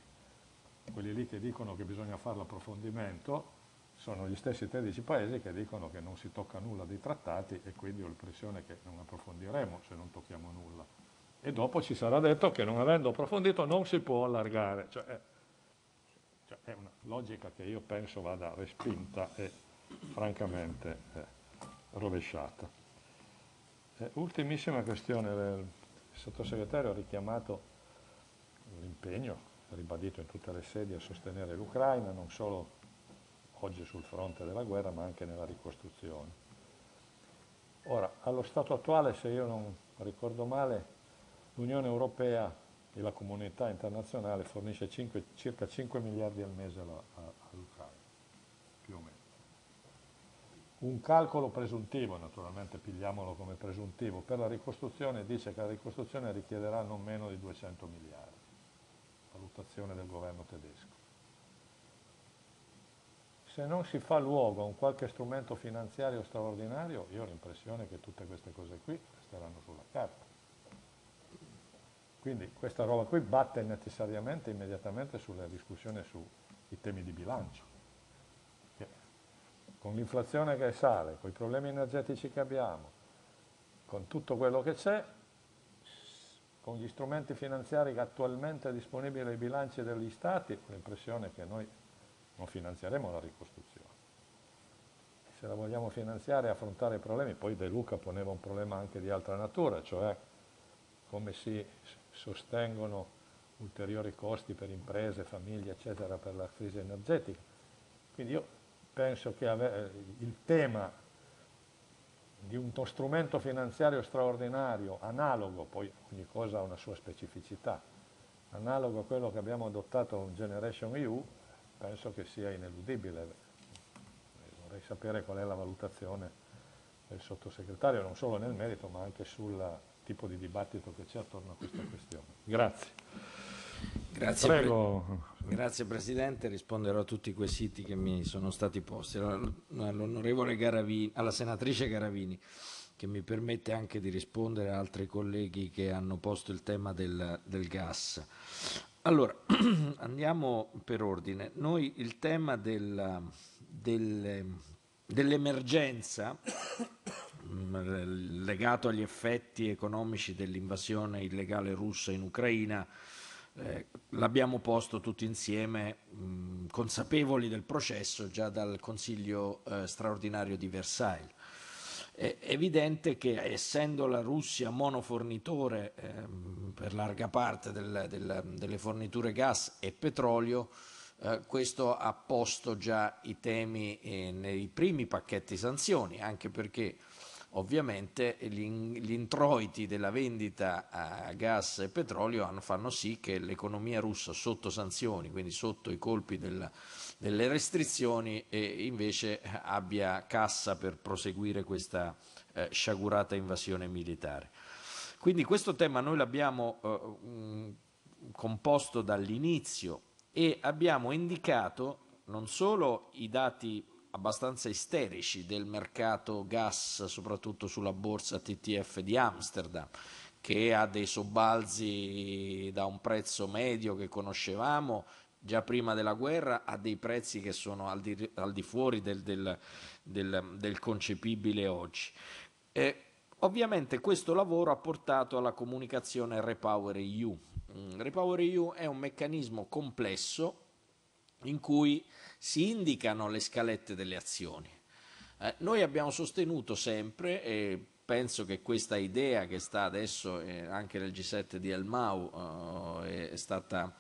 quelli lì che dicono che bisogna fare l'approfondimento, sono gli stessi 13 paesi che dicono che non si tocca nulla dei trattati e quindi ho l'impressione che non approfondiremo se non tocchiamo nulla e dopo ci sarà detto che non avendo approfondito non si può allargare. Cioè è, cioè è una logica che io penso vada respinta e francamente eh, rovesciata. Eh, ultimissima questione, il sottosegretario ha richiamato l'impegno ribadito in tutte le sedi a sostenere l'Ucraina, non solo oggi sul fronte della guerra ma anche nella ricostruzione. Ora, allo stato attuale, se io non ricordo male, L'Unione Europea e la comunità internazionale fornisce 5, circa 5 miliardi al mese all'Ucraina, più o meno. Un calcolo presuntivo, naturalmente pigliamolo come presuntivo, per la ricostruzione dice che la ricostruzione richiederà non meno di 200 miliardi, valutazione del governo tedesco. Se non si fa luogo a un qualche strumento finanziario straordinario, io ho l'impressione che tutte queste cose qui resteranno sulla carta. Quindi questa roba qui batte necessariamente, immediatamente sulla discussione sui temi di bilancio. Con l'inflazione che sale, con i problemi energetici che abbiamo, con tutto quello che c'è, con gli strumenti finanziari attualmente disponibili ai bilanci degli stati, ho l'impressione che noi non finanzieremo la ricostruzione. Se la vogliamo finanziare e affrontare i problemi, poi De Luca poneva un problema anche di altra natura, cioè come si sostengono ulteriori costi per imprese, famiglie, eccetera, per la crisi energetica. Quindi io penso che il tema di uno strumento finanziario straordinario, analogo, poi ogni cosa ha una sua specificità, analogo a quello che abbiamo adottato con Generation EU, penso che sia ineludibile. Vorrei sapere qual è la valutazione del sottosegretario, non solo nel merito, ma anche sulla tipo di dibattito che c'è attorno a questa questione. Grazie. Grazie, Prego. Pre grazie Presidente, risponderò a tutti i quesiti che mi sono stati posti. All'onorevole Garavini, alla senatrice Garavini, che mi permette anche di rispondere a altri colleghi che hanno posto il tema del, del gas. Allora, andiamo per ordine. Noi il tema del, del, dell'emergenza legato agli effetti economici dell'invasione illegale russa in Ucraina. Eh, l'abbiamo posto tutti insieme, mh, consapevoli del processo già dal Consiglio eh, straordinario di Versailles. È evidente che essendo la Russia monofornitore ehm, per larga parte del, del, delle forniture gas e petrolio, eh, questo ha posto già i temi eh, nei primi pacchetti sanzioni, anche perché Ovviamente gli, introiti della vendita a gas e petrolio fanno sì che l'economia russa sotto sanzioni, quindi sotto i colpi del, delle restrizioni, invece abbia cassa per proseguire questa eh, sciagurata invasione militare. Quindi questo tema noi l'abbiamo eh, mm, composto dall'inizio e abbiamo indicato non solo i dati abbastanza isterici del mercato gas, soprattutto sulla borsa TTF di Amsterdam, che ha dei sobbalzi da un prezzo medio che conoscevamo già prima della guerra a dei prezzi che sono al di, al di fuori del, del, del, del, concepibile oggi. E ovviamente questo lavoro ha portato alla comunicazione Repower EU. Mm, Repower EU è un meccanismo complesso in cui si indicano le scalette delle azioni. Eh, noi abbiamo sostenuto sempre, e penso che questa idea che sta adesso eh, anche nel G7 di Elmau eh, è, stata,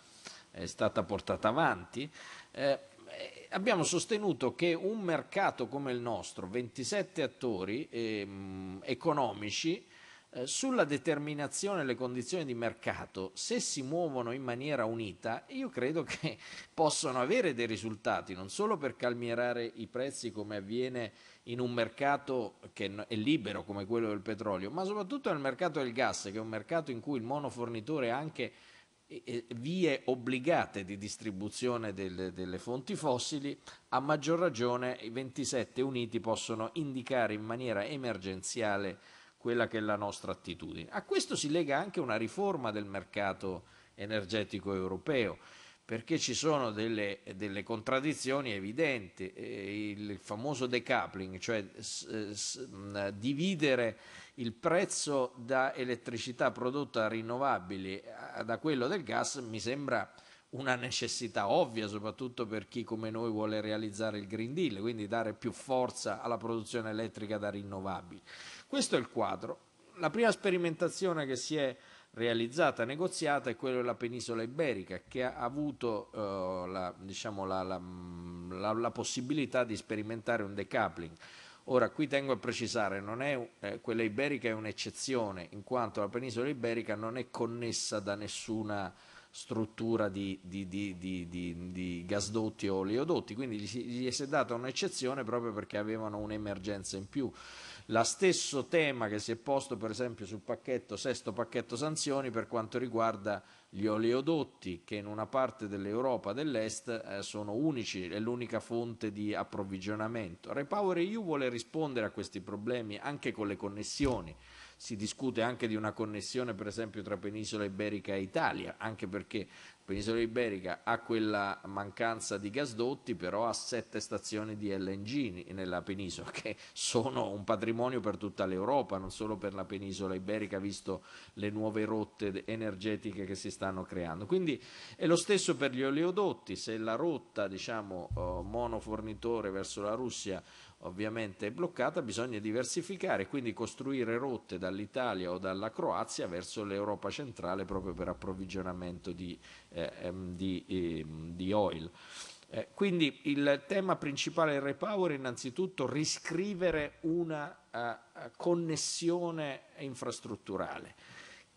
è, stata, portata avanti, eh, eh, abbiamo sostenuto che un mercato come il nostro, 27 attori ehm, economici, eh, sulla determinazione delle condizioni di mercato, se si muovono in maniera unita, io credo che possono avere dei risultati, non solo per calmierare i prezzi come avviene in un mercato che è libero come quello del petrolio, ma soprattutto nel mercato del gas, che è un mercato in cui il monofornitore ha anche vie obbligate di distribuzione delle, delle, fonti fossili, a maggior ragione i 27 uniti possono indicare in maniera emergenziale quella che è la nostra attitudine. A questo si lega anche una riforma del mercato energetico europeo perché ci sono delle, delle contraddizioni evidenti, il famoso decoupling, cioè eh, dividere il prezzo da elettricità prodotta da rinnovabili da quello del gas mi sembra una necessità ovvia, soprattutto per chi come noi vuole realizzare il Green Deal, quindi dare più forza alla produzione elettrica da rinnovabili. Questo è il quadro. La prima sperimentazione che si è realizzata, negoziata, è quella della penisola iberica, che ha avuto eh, la, diciamo, la, la, mm, la, possibilità di sperimentare un decoupling. Ora, qui tengo a precisare, è, eh, quella iberica è un'eccezione, in quanto la penisola iberica non è connessa da nessuna struttura di, di, di, di gasdotti o oleodotti, quindi gli, gli si è data un'eccezione proprio perché avevano un'emergenza in più. Lo stesso tema che si è posto per esempio sul pacchetto, sesto pacchetto sanzioni per quanto riguarda gli oleodotti che in una parte dell'Europa dell'Est eh, sono unici, è l'unica fonte di approvvigionamento. Repower EU vuole rispondere a questi problemi anche con le connessioni. Si discute anche di una connessione per esempio tra penisola iberica e Italia, anche perché Penisola Iberica ha quella mancanza di gasdotti, però ha sette stazioni di LNG nella penisola, che sono un patrimonio per tutta l'Europa, non solo per la penisola iberica, visto le nuove rotte energetiche che si stanno creando. Quindi è lo stesso per gli oleodotti, se la rotta diciamo, eh, monofornitore verso la Russia ovviamente è bloccata, bisogna diversificare, quindi costruire rotte dall'Italia o dalla Croazia verso l'Europa centrale proprio per approvvigionamento di, eh, ehm, di, eh, di oil. Eh, quindi il tema principale del Repower è innanzitutto riscrivere una uh, connessione infrastrutturale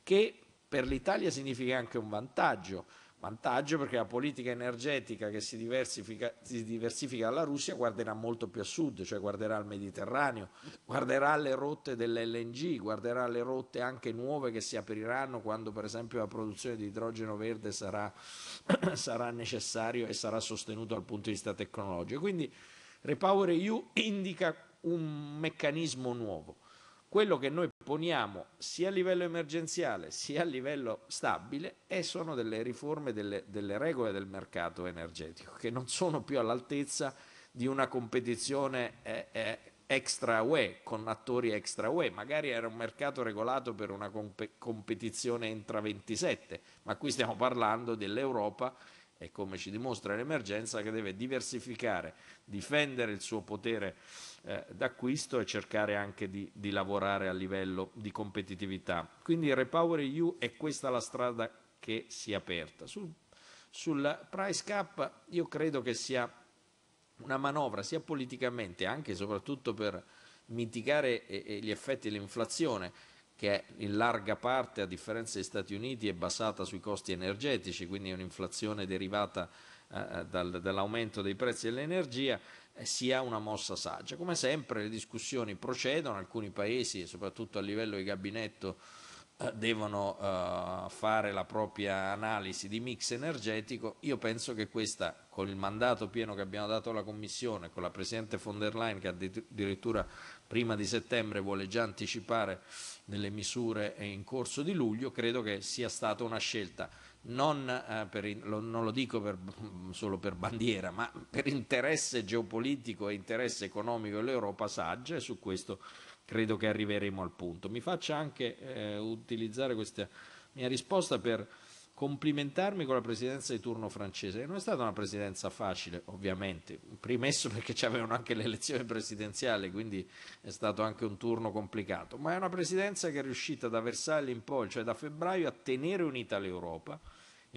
che per l'Italia significa anche un vantaggio Vantaggio perché la politica energetica che si diversifica, si diversifica alla Russia guarderà molto più a sud, cioè guarderà al Mediterraneo, guarderà le rotte dell'LNG, guarderà le rotte anche nuove che si apriranno quando per esempio la produzione di idrogeno verde sarà, sarà necessario e sarà sostenuto dal punto di vista tecnologico. Quindi Repower EU indica un meccanismo nuovo. Quello che noi poniamo sia a livello emergenziale sia a livello stabile sono delle riforme delle, delle regole del mercato energetico che non sono più all'altezza di una competizione eh, eh, extra UE con attori extra UE. Magari era un mercato regolato per una comp- competizione intra 27, ma qui stiamo parlando dell'Europa e come ci dimostra l'emergenza che deve diversificare, difendere il suo potere eh, d'acquisto e cercare anche di, di, lavorare a livello di competitività. Quindi Repower EU è questa la strada che si è aperta. Sul, sul price cap io credo che sia una manovra sia politicamente anche e soprattutto per mitigare gli effetti dell'inflazione che in larga parte, a differenza degli Stati Uniti, è basata sui costi energetici, quindi è un'inflazione derivata eh, eh, dal, dall'aumento dei prezzi dell'energia eh, sia una mossa saggia. Come sempre le discussioni procedono, alcuni paesi, soprattutto a livello di gabinetto, devono fare la propria analisi di mix energetico, io penso che questa, con il mandato pieno che abbiamo dato alla Commissione, con la Presidente von der Leyen che addirittura prima di settembre vuole già anticipare delle misure in corso di luglio, credo che sia stata una scelta non, eh, per, lo, non lo, dico per, solo per bandiera, ma per interesse geopolitico e interesse economico dell'Europa saggia e su questo credo che arriveremo al punto. Mi faccia anche eh, utilizzare questa mia risposta per complimentarmi con la presidenza di turno francese, che non è stata una presidenza facile ovviamente, primesso perché c'avevano anche le elezioni presidenziali, quindi è stato anche un turno complicato, ma è una presidenza che è riuscita da Versailles in poi, cioè da febbraio, a tenere unita l'Europa,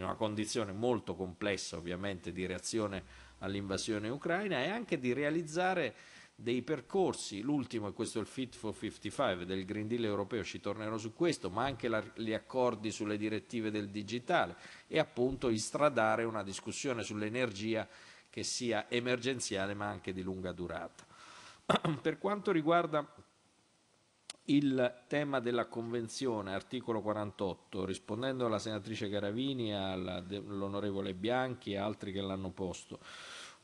in una condizione molto complessa ovviamente di reazione all'invasione ucraina e anche di realizzare dei percorsi, l'ultimo è questo il Fit for 55 del Green Deal europeo, ci tornerò su questo, ma anche la, gli accordi sulle direttive del digitale e appunto istradare una discussione sull'energia che sia emergenziale ma anche di lunga durata. per quanto riguarda il tema della Convenzione, articolo 48, rispondendo alla senatrice Garavini, all'onorevole Bianchi e altri che l'hanno posto.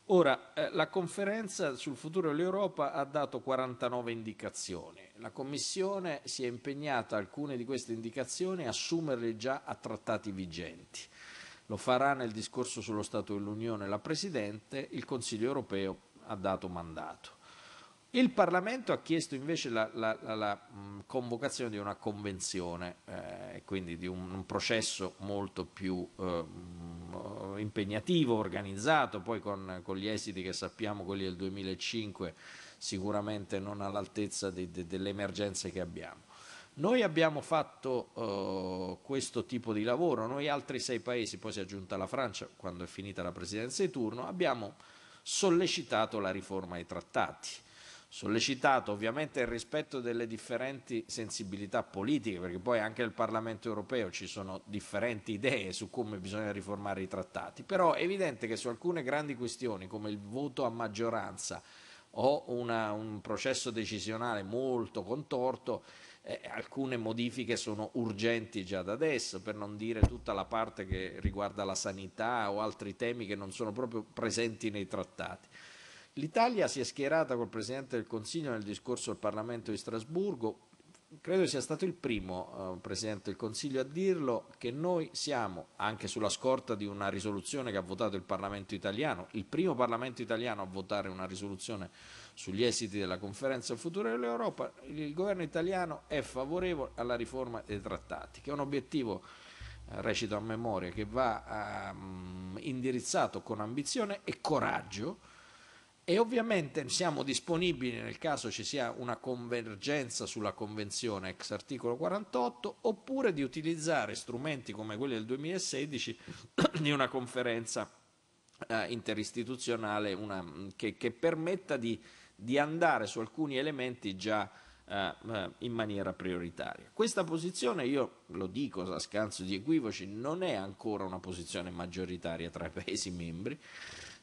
Ora, eh, la conferenza sul futuro dell'Europa ha dato 49 indicazioni. La Commissione si è impegnata alcune di queste indicazioni a assumerle già a trattati vigenti. Lo farà nel discorso sullo Stato dell'Unione la Presidente, il Consiglio europeo ha dato mandato. Il Parlamento ha chiesto invece la, la, la, la convocazione di una convenzione, eh, quindi di un, un, processo molto più eh, impegnativo, organizzato, poi con, con, gli esiti che sappiamo, quelli del 2005, sicuramente non all'altezza de, de, delle emergenze che abbiamo. Noi abbiamo fatto eh, questo tipo di lavoro, noi altri sei paesi, poi si è aggiunta la Francia quando è finita la presidenza di turno, abbiamo sollecitato la riforma dei trattati sollecitato ovviamente il rispetto delle differenti sensibilità politiche, perché poi anche nel Parlamento europeo ci sono differenti idee su come bisogna riformare i trattati, però è evidente che su alcune grandi questioni come il voto a maggioranza o una, un processo decisionale molto contorto, eh, alcune modifiche sono urgenti già da adesso, per non dire tutta la parte che riguarda la sanità o altri temi che non sono proprio presenti nei trattati. L'Italia si è schierata col Presidente del Consiglio nel discorso al Parlamento di Strasburgo, credo sia stato il primo eh, Presidente del Consiglio a dirlo, che noi siamo, anche sulla scorta di una risoluzione che ha votato il Parlamento italiano, il primo Parlamento italiano a votare una risoluzione sugli esiti della conferenza futura dell'Europa, il governo italiano è favorevole alla riforma dei trattati, che è un obiettivo eh, recito a memoria, che va um, indirizzato con ambizione e coraggio e ovviamente siamo disponibili nel caso ci sia una convergenza sulla Convenzione ex articolo 48 oppure di utilizzare strumenti come quelli del 2016 di una conferenza eh, interistituzionale una, che, che, permetta di, di, andare su alcuni elementi già eh, eh, in maniera prioritaria. Questa posizione, io lo dico a scanso di equivoci, non è ancora una posizione maggioritaria tra i Paesi membri,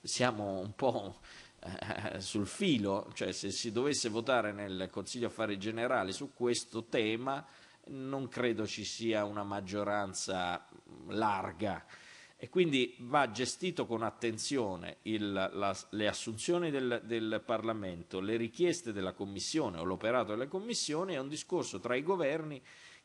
siamo un po' Eh, sul filo, cioè se si dovesse votare nel Consiglio Affari Generali su questo tema non credo ci sia una maggioranza larga e quindi va gestito con attenzione il, la, le assunzioni del, del, Parlamento, le richieste della Commissione o l'operato delle Commissioni è un discorso tra i governi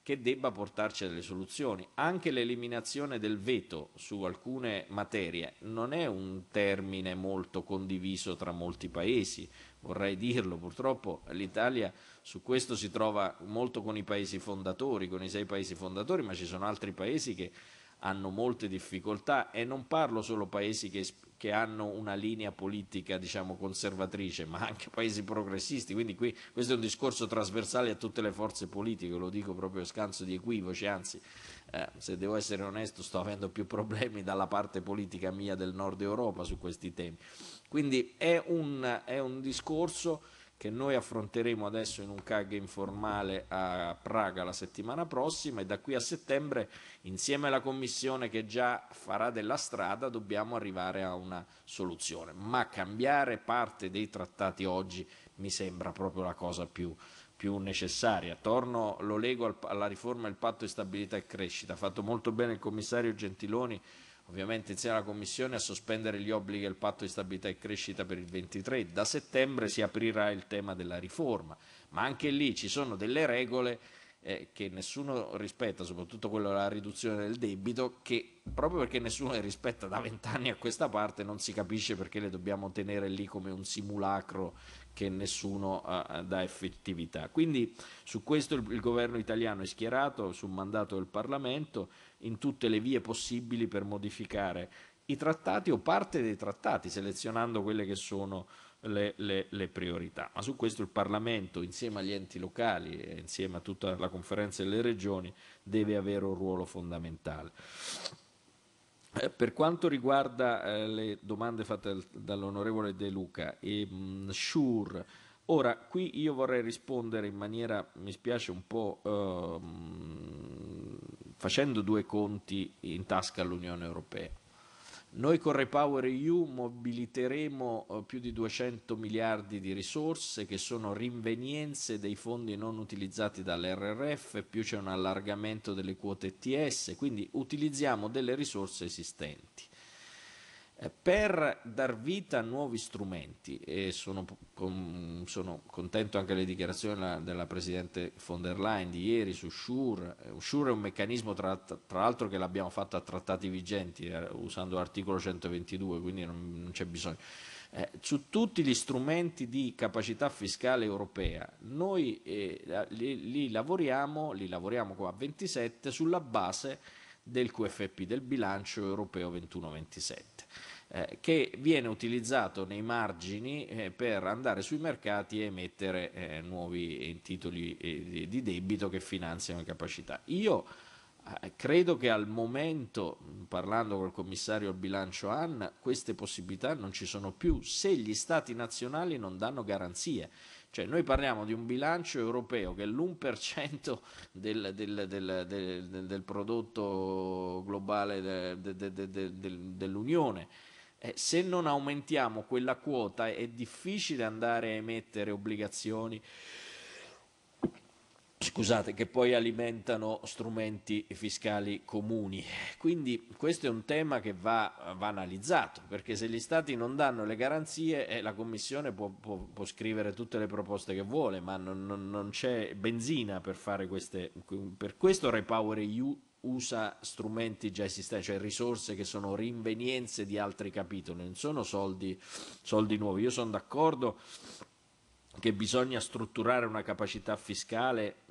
che debba portarci a delle soluzioni. Anche l'eliminazione del veto su alcune materie non è un termine molto condiviso tra molti paesi, vorrei dirlo, purtroppo l'Italia su questo si trova molto con i paesi fondatori, con i sei paesi fondatori, ma ci sono altri paesi che hanno molte difficoltà e non parlo solo paesi che che hanno una linea politica diciamo, conservatrice, ma anche paesi progressisti, quindi qui, questo è un discorso trasversale a tutte le forze politiche, lo dico proprio a scanso di equivoci, anzi eh, se devo essere onesto sto avendo più problemi dalla parte politica mia del nord Europa su questi temi. Quindi è un, è un discorso che noi affronteremo adesso in un CAG informale a Praga la settimana prossima e da qui a settembre insieme alla commissione che già farà della strada dobbiamo arrivare a una soluzione, ma cambiare parte dei trattati oggi mi sembra proprio la cosa più, più necessaria. Torno, lo lego alla riforma del patto di stabilità e crescita, ha fatto molto bene il commissario Gentiloni ovviamente insieme alla Commissione, a sospendere gli obblighi del patto di stabilità e crescita per il 23. Da settembre si aprirà il tema della riforma, ma anche lì ci sono delle regole eh, che nessuno rispetta, soprattutto quella della riduzione del debito, che proprio perché nessuno le rispetta da vent'anni a questa parte non si capisce perché le dobbiamo tenere lì come un simulacro che nessuno eh, dà effettività. Quindi su questo il, il governo italiano è schierato su mandato del Parlamento in tutte le vie possibili per modificare i trattati o parte dei trattati, selezionando quelle che sono le, le, le, priorità. Ma su questo il Parlamento, insieme agli enti locali e insieme a tutta la conferenza delle regioni, deve avere un ruolo fondamentale. Eh, per quanto riguarda eh, le domande fatte dall'onorevole De Luca e mh, mm, Sure, ora qui io vorrei rispondere in maniera, mi spiace un po', eh, mh, facendo due conti in tasca all'Unione Europea. Noi con Repower EU mobiliteremo eh, più di 200 miliardi di risorse che sono rinvenienze dei fondi non utilizzati dall'RRF, più c'è un allargamento delle quote ETS, quindi utilizziamo delle risorse esistenti. Eh, per dar vita a nuovi strumenti e sono, sono contento anche delle dichiarazioni della, della, Presidente von der Leyen di ieri su Sure. Eh, sure è un meccanismo tra, tra l'altro che l'abbiamo fatto a trattati vigenti eh, usando l'articolo 122, quindi non, non c'è bisogno. Eh, su tutti gli strumenti di capacità fiscale europea, noi eh, li, li, lavoriamo, li lavoriamo qua a 27 sulla base del QFP, del bilancio europeo 21-27 eh, che viene utilizzato nei margini eh, per andare sui mercati e emettere eh, nuovi eh, titoli eh, di debito che finanziano le capacità. Io eh, credo che al momento, parlando col commissario al bilancio Anna, queste possibilità non ci sono più se gli stati nazionali non danno garanzie. Cioè noi parliamo di un bilancio europeo che è l'1% del, del, del, del, prodotto globale dell'Unione eh, se non aumentiamo quella quota è difficile andare a emettere obbligazioni scusate, che poi alimentano strumenti fiscali comuni. Quindi questo è un tema che va, va analizzato, perché se gli Stati non danno le garanzie eh, la Commissione può, può, può, scrivere tutte le proposte che vuole, ma non, non, non c'è benzina per fare queste... Per questo Repower EU usa strumenti già esistenti, cioè risorse che sono rinvenienze di altri capitoli, non sono soldi, soldi nuovi. Io sono d'accordo che bisogna strutturare una capacità fiscale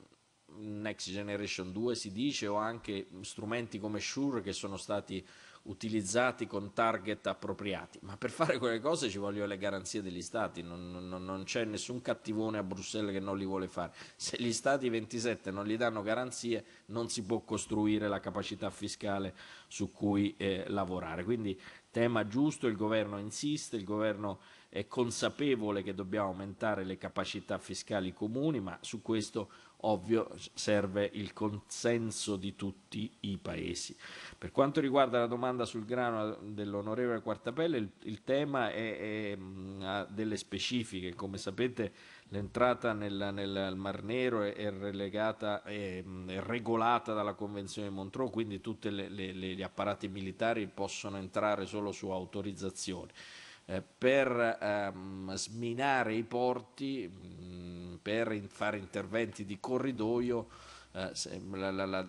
Next Generation 2 si dice o anche strumenti come Shure che sono stati utilizzati con target appropriati, ma per fare quelle cose ci vogliono le garanzie degli stati, non, non, non c'è nessun cattivone a Bruxelles che non li vuole fare. Se gli stati 27 non gli danno garanzie non si può costruire la capacità fiscale su cui eh, lavorare. Quindi tema giusto, il governo insiste, il governo è consapevole che dobbiamo aumentare le capacità fiscali comuni, ma su questo ovvio serve il consenso di tutti i paesi. Per quanto riguarda la domanda sul grano dell'onorevole Quartapelle, il, il tema è, è, mm, ha delle specifiche, come sapete l'entrata nel, nel Mar Nero è, è, relegata, è, mm, regolata dalla Convenzione di Montreux, quindi tutti gli apparati militari possono entrare solo su autorizzazione. Eh, per ehm, sminare i porti mh, mm, per in fare interventi di corridoio, eh, la, la, la,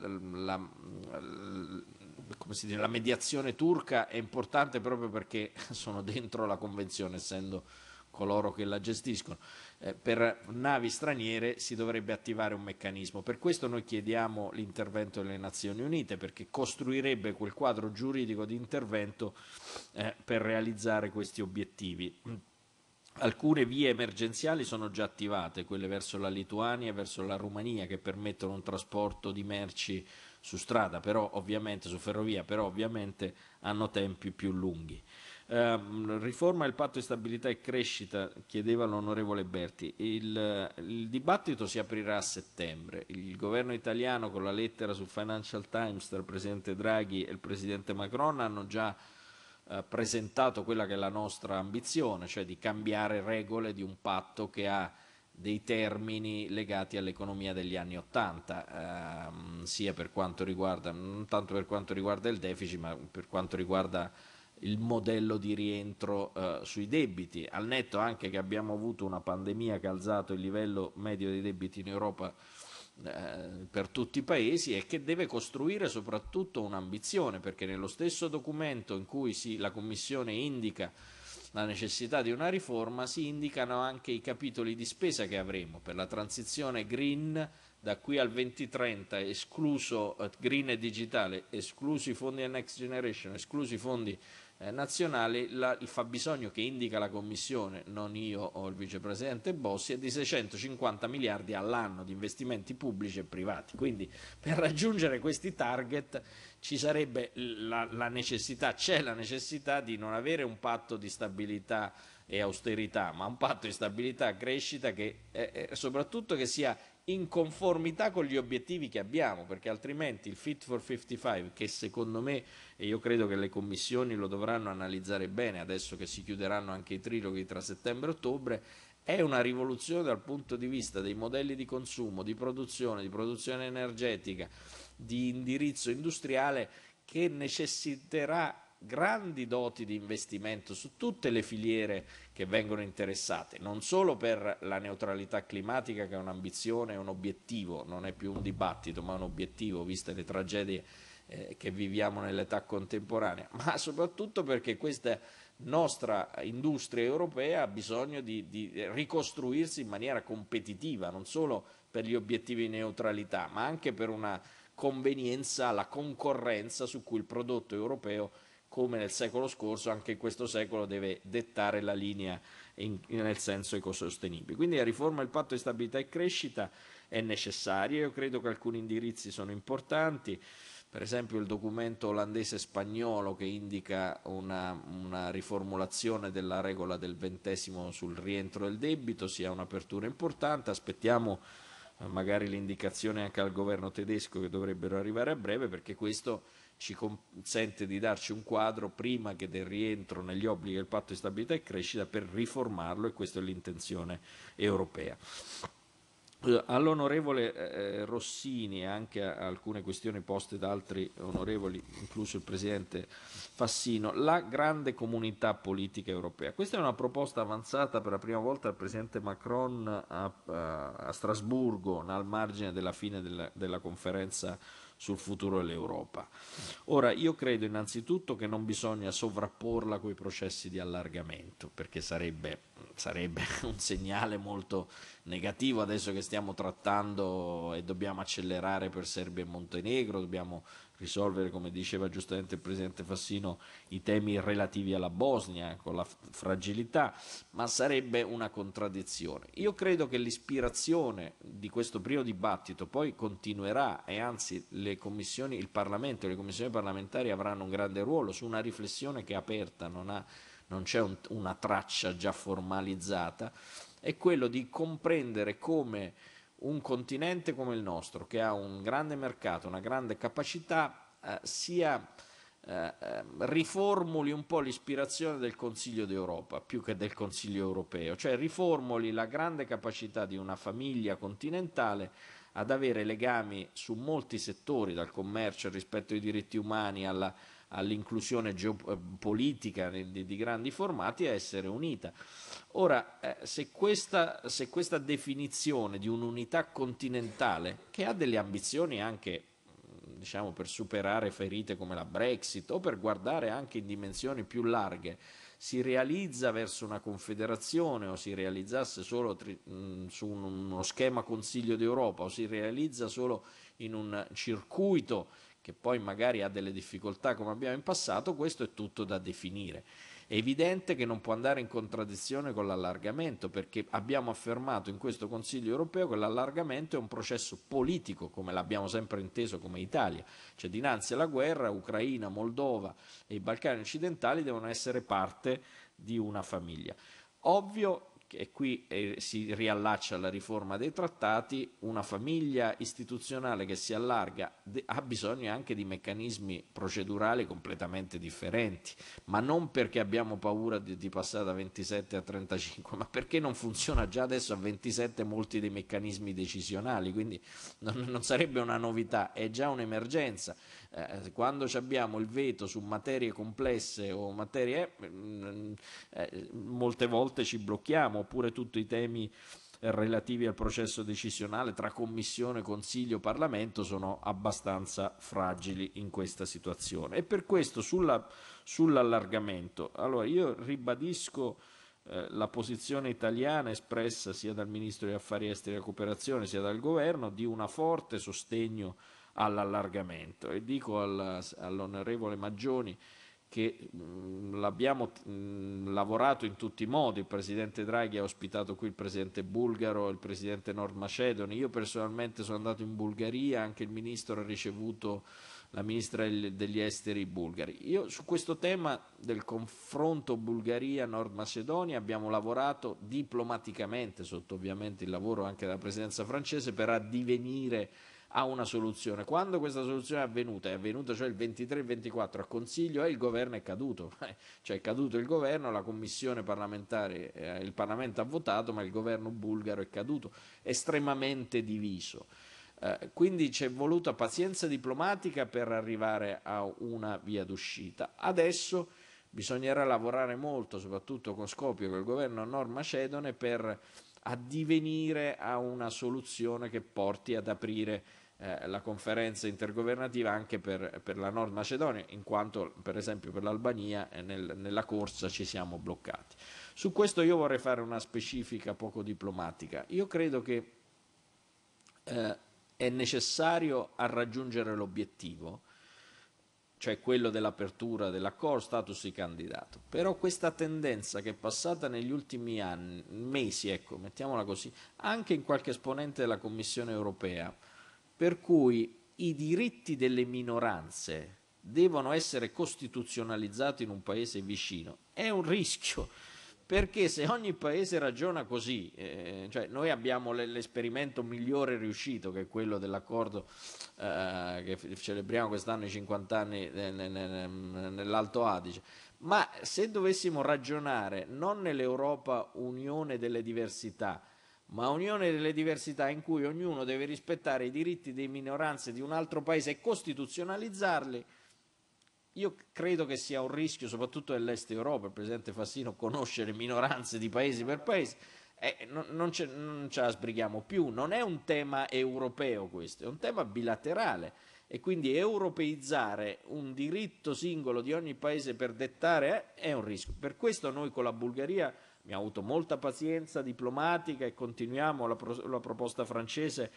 dice, la, mediazione turca è importante proprio perché sono dentro la convenzione, essendo coloro che la gestiscono. Eh, per navi straniere si dovrebbe attivare un meccanismo. Per questo noi chiediamo l'intervento delle Nazioni Unite, perché costruirebbe quel quadro giuridico di intervento eh, per realizzare questi obiettivi Alcune vie emergenziali sono già attivate, quelle verso la Lituania e verso la Romania, che permettono un trasporto di merci su strada, però ovviamente su ferrovia, però ovviamente hanno tempi più lunghi. Eh, riforma del patto di stabilità e crescita, chiedeva l'onorevole Berti. Il, il dibattito si aprirà a settembre. Il governo italiano, con la lettera sul Financial Times tra il presidente Draghi e il presidente Macron, hanno già eh, presentato quella che è la nostra ambizione, cioè di cambiare regole di un patto che ha dei termini legati all'economia degli anni Ottanta, ehm, sia per quanto riguarda, non tanto per quanto riguarda il deficit, ma per quanto riguarda il modello di rientro eh, sui debiti, al netto anche che abbiamo avuto una pandemia che ha alzato il livello medio dei debiti in Europa eh, per tutti i paesi e che deve costruire soprattutto un'ambizione, perché nello stesso documento in cui si, la Commissione indica la necessità di una riforma si indicano anche i capitoli di spesa che avremo per la transizione green da qui al 2030, escluso eh, green e digitale, esclusi i fondi del Next Generation, esclusi i fondi eh, nazionale, la, il fabbisogno che indica la Commissione, non io o il vicepresidente Bossi, è di 650 miliardi all'anno di investimenti pubblici e privati. Quindi per raggiungere questi target ci sarebbe la, la necessità, c'è la necessità di non avere un patto di stabilità e austerità, ma un patto di stabilità e crescita che eh, eh, soprattutto che sia in conformità con gli obiettivi che abbiamo, perché altrimenti il Fit for 55, che secondo me, e io credo che le commissioni lo dovranno analizzare bene adesso che si chiuderanno anche i triloghi tra settembre e ottobre, è una rivoluzione dal punto di vista dei modelli di consumo, di produzione, di produzione energetica, di indirizzo industriale che necessiterà grandi doti di investimento su tutte le filiere che vengono interessate, non solo per la neutralità climatica che è un'ambizione, un obiettivo, non è più un dibattito ma un obiettivo, viste le tragedie eh, che viviamo nell'età contemporanea, ma soprattutto perché questa nostra industria europea ha bisogno di, di ricostruirsi in maniera competitiva, non solo per gli obiettivi di neutralità, ma anche per una convenienza alla concorrenza su cui il prodotto europeo come nel secolo scorso, anche in questo secolo deve dettare la linea in, nel senso ecosostenibile. Quindi la riforma del patto di stabilità e crescita è necessaria, io credo che alcuni indirizzi sono importanti, per esempio il documento olandese-spagnolo che indica una, una riformulazione della regola del ventesimo sul rientro del debito sia un'apertura importante, aspettiamo eh, magari l'indicazione anche al governo tedesco che dovrebbero arrivare a breve perché questo ci consente di darci un quadro prima che del rientro negli obblighi del patto di stabilità e crescita per riformarlo e questa è l'intenzione europea. Eh, all'onorevole eh, eh, Rossini e anche a alcune questioni poste da altri onorevoli, incluso il presidente Fassino, la grande comunità politica europea. Questa è una proposta avanzata per la prima volta dal presidente Macron a, eh, a Strasburgo, al margine della fine della, della conferenza sul futuro dell'Europa. Ora, io credo innanzitutto che non bisogna sovrapporla con i processi di allargamento, perché sarebbe, sarebbe un segnale molto negativo adesso che stiamo trattando e dobbiamo accelerare per Serbia e Montenegro, dobbiamo risolvere, come diceva giustamente il presidente Fassino, i temi relativi alla Bosnia, eh, con la fragilità, ma sarebbe una contraddizione. Io credo che l'ispirazione di questo primo dibattito poi continuerà e anzi le commissioni, il Parlamento e le commissioni parlamentari avranno un grande ruolo su una riflessione che è aperta, non, ha, non c'è un, una traccia già formalizzata, è quello di comprendere come un continente come il nostro, che ha un grande mercato, una grande capacità, eh, sia, eh, ehm, riformuli un po' l'ispirazione del Consiglio d'Europa più che del Consiglio europeo, cioè riformuli la grande capacità di una famiglia continentale ad avere legami su molti settori, dal commercio al rispetto ai diritti umani alla, all'inclusione geopolitica eh, di, di, grandi formati, a essere unita. Ora, eh, se, questa, se questa definizione di un'unità continentale, che ha delle ambizioni anche diciamo, per superare ferite come la Brexit o per guardare anche in dimensioni più larghe, si realizza verso una confederazione o si realizzasse solo tri- mm, su un, uno schema Consiglio d'Europa o si realizza solo in un circuito che poi magari ha delle difficoltà come abbiamo in passato, questo è tutto da definire. È evidente che non può andare in contraddizione con l'allargamento, perché abbiamo affermato in questo Consiglio europeo che l'allargamento è un processo politico, come l'abbiamo sempre inteso come Italia. Cioè dinanzi alla guerra Ucraina, Moldova e i Balcani occidentali devono essere parte di una famiglia. Ovvio e qui eh, si riallaccia alla riforma dei trattati, una famiglia istituzionale che si allarga de- ha bisogno anche di meccanismi procedurali completamente differenti, ma non perché abbiamo paura di, di passare da 27 a 35, ma perché non funziona già adesso a 27 molti dei meccanismi decisionali, quindi non, non sarebbe una novità, è già un'emergenza. Eh, eh, quando abbiamo il veto su materie complesse o materie, eh, mm, eh, molte volte ci blocchiamo, oppure tutti i temi relativi al processo decisionale tra Commissione, Consiglio e Parlamento sono abbastanza fragili in questa situazione. E per questo sulla, sull'allargamento, allora io ribadisco eh, la posizione italiana espressa sia dal Ministro degli Affari Esteri e della Cooperazione sia dal Governo di un forte sostegno all'allargamento. E dico al, all'onorevole Maggioni che mh, mm, l'abbiamo mh, mm, lavorato in tutti i modi, il presidente Draghi ha ospitato qui il presidente bulgaro, il presidente nord macedone, io personalmente sono andato in Bulgaria, anche il ministro ha ricevuto la ministra degli esteri bulgari. Io su questo tema del confronto Bulgaria-Nord Macedonia abbiamo lavorato diplomaticamente, sotto ovviamente il lavoro anche della presidenza francese, per addivenire a una soluzione. Quando questa soluzione è avvenuta, è avvenuta cioè il 23-24 a Consiglio, e il governo è caduto, eh, cioè è caduto il governo, la commissione parlamentare, eh, il Parlamento ha votato, ma il governo bulgaro è caduto, estremamente diviso. Eh, quindi c'è voluta pazienza diplomatica per arrivare a una via d'uscita. Adesso bisognerà lavorare molto, soprattutto con Scopio, con il governo Norma-Cedone, per addivenire a una soluzione che porti ad aprire eh, la conferenza intergovernativa anche per, per, la Nord Macedonia, in quanto per esempio per l'Albania eh, nel, nella corsa ci siamo bloccati. Su questo io vorrei fare una specifica poco diplomatica. Io credo che eh, è necessario a raggiungere l'obiettivo, cioè quello dell'apertura dell'accordo status di candidato. Però questa tendenza che è passata negli ultimi anni, mesi, ecco, mettiamola così, anche in qualche esponente della Commissione europea, per cui i diritti delle minoranze devono essere costituzionalizzati in un paese vicino è un rischio perché se ogni paese ragiona così, eh, cioè noi abbiamo l'esperimento migliore riuscito che è quello dell'accordo eh, che celebriamo quest'anno i 50 anni nell'Alto Adige, ma se dovessimo ragionare non nell'Europa Unione delle diversità, ma unione delle diversità in cui ognuno deve rispettare i diritti delle minoranze di un altro paese e costituzionalizzarli, io credo che sia un rischio, soprattutto dell'Est Europa, il presidente Fassino conoscere minoranze di paesi per paese, eh, non, non, ce, la sbrighiamo più, non è un tema europeo questo, è un tema bilaterale e quindi europeizzare un diritto singolo di ogni paese per dettare è un rischio. Per questo noi con la Bulgaria mi ha avuto molta pazienza diplomatica e continuiamo, la, pro- la proposta francese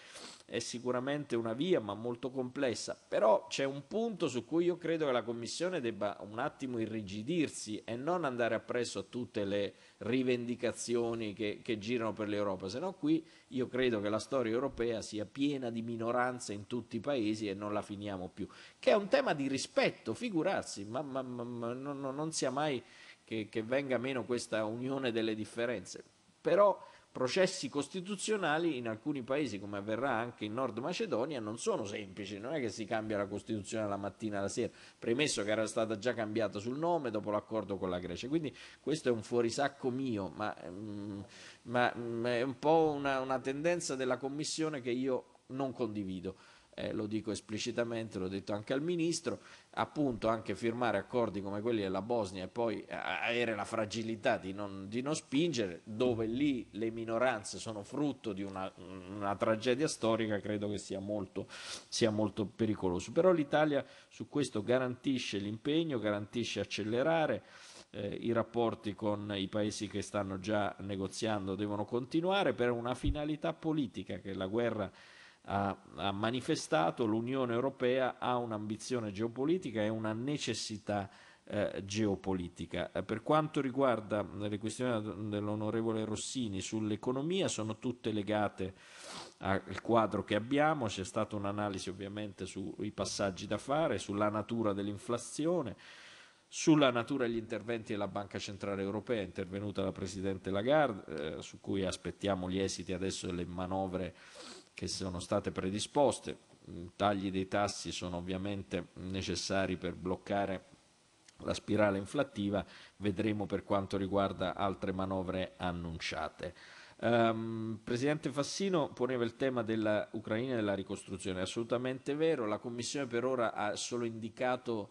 è sicuramente una via ma molto complessa, però c'è un punto su cui io credo che la Commissione debba un attimo irrigidirsi e non andare appresso a tutte le rivendicazioni che, che girano per l'Europa, se no qui io credo che la storia europea sia piena di minoranze in tutti i paesi e non la finiamo più, che è un tema di rispetto, figurarsi, ma, ma, ma, ma non, non sia mai che, che venga meno questa unione delle differenze. Però processi costituzionali in alcuni paesi, come avverrà anche in Nord Macedonia, non sono semplici, non è che si cambia la Costituzione la mattina alla sera, premesso che era stata già cambiata sul nome dopo l'accordo con la Grecia. Quindi questo è un fuorisacco mio, ma, mm, ma, mm, è un po' una, una, tendenza della Commissione che io non condivido. Eh, lo dico esplicitamente, l'ho detto anche al Ministro, appunto anche firmare accordi come quelli della Bosnia e poi avere la fragilità di non, di non spingere, dove lì le minoranze sono frutto di una, una tragedia storica, credo che sia molto, sia molto pericoloso. Però l'Italia su questo garantisce l'impegno, garantisce accelerare. Eh, i rapporti con i paesi che stanno già negoziando devono continuare per una finalità politica che la guerra ha, manifestato, l'Unione Europea ha un'ambizione geopolitica e una necessità eh, geopolitica. Eh, per quanto riguarda le questioni dell'onorevole Rossini sull'economia, sono tutte legate al quadro che abbiamo, c'è stata un'analisi ovviamente sui passaggi da fare, sulla natura dell'inflazione, sulla natura degli interventi della Banca Centrale Europea, intervenuta la Presidente Lagarde, eh, su cui aspettiamo gli esiti adesso delle manovre che sono state predisposte. Mm, tagli dei tassi sono ovviamente necessari per bloccare la spirale inflattiva, vedremo per quanto riguarda altre manovre annunciate. Um, Presidente Fassino poneva il tema dell'Ucraina e della ricostruzione, è assolutamente vero, la Commissione per ora ha solo indicato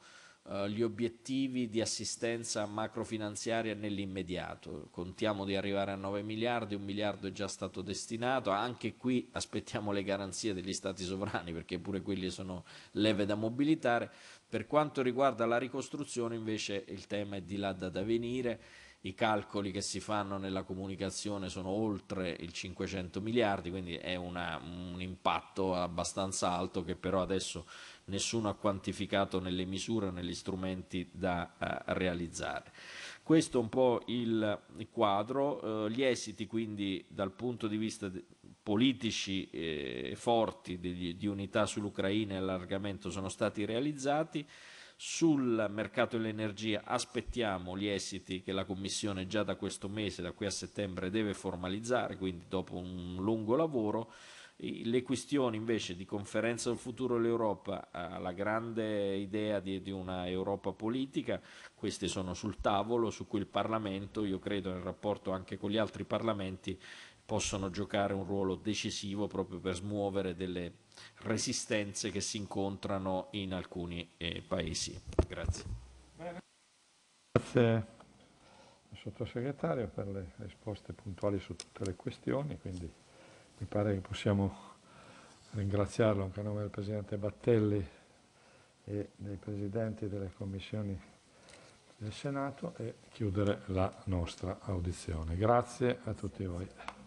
eh, gli obiettivi di assistenza macrofinanziaria nell'immediato. Contiamo di arrivare a 9 miliardi, un miliardo è già stato destinato, anche qui aspettiamo le garanzie degli stati sovrani perché pure quelli sono leve da mobilitare. Per quanto riguarda la ricostruzione invece il tema è di là da venire i calcoli che si fanno nella comunicazione sono oltre il 500 miliardi, quindi è una, un impatto abbastanza alto che però adesso nessuno ha quantificato nelle misure negli strumenti da uh, realizzare. Questo è un po' il quadro, uh, gli esiti quindi dal punto di vista de- politici eh, forti di, di unità sull'Ucraina e allargamento sono stati realizzati, sul mercato dell'energia aspettiamo gli esiti che la Commissione già da questo mese, da qui a settembre, deve formalizzare, quindi dopo un lungo lavoro, le questioni invece di conferenza del futuro dell'Europa, eh, la grande idea di, di una Europa politica, queste sono sul tavolo su cui il Parlamento, io credo nel rapporto anche con gli altri Parlamenti, possono giocare un ruolo decisivo proprio per smuovere delle resistenze che si incontrano in alcuni eh, paesi. Grazie. Grazie al sottosegretario per le risposte puntuali su tutte le questioni. Quindi mi pare che possiamo ringraziarlo anche a nome del Presidente Battelli e dei Presidenti delle Commissioni del Senato e chiudere la nostra audizione. Grazie a tutti voi.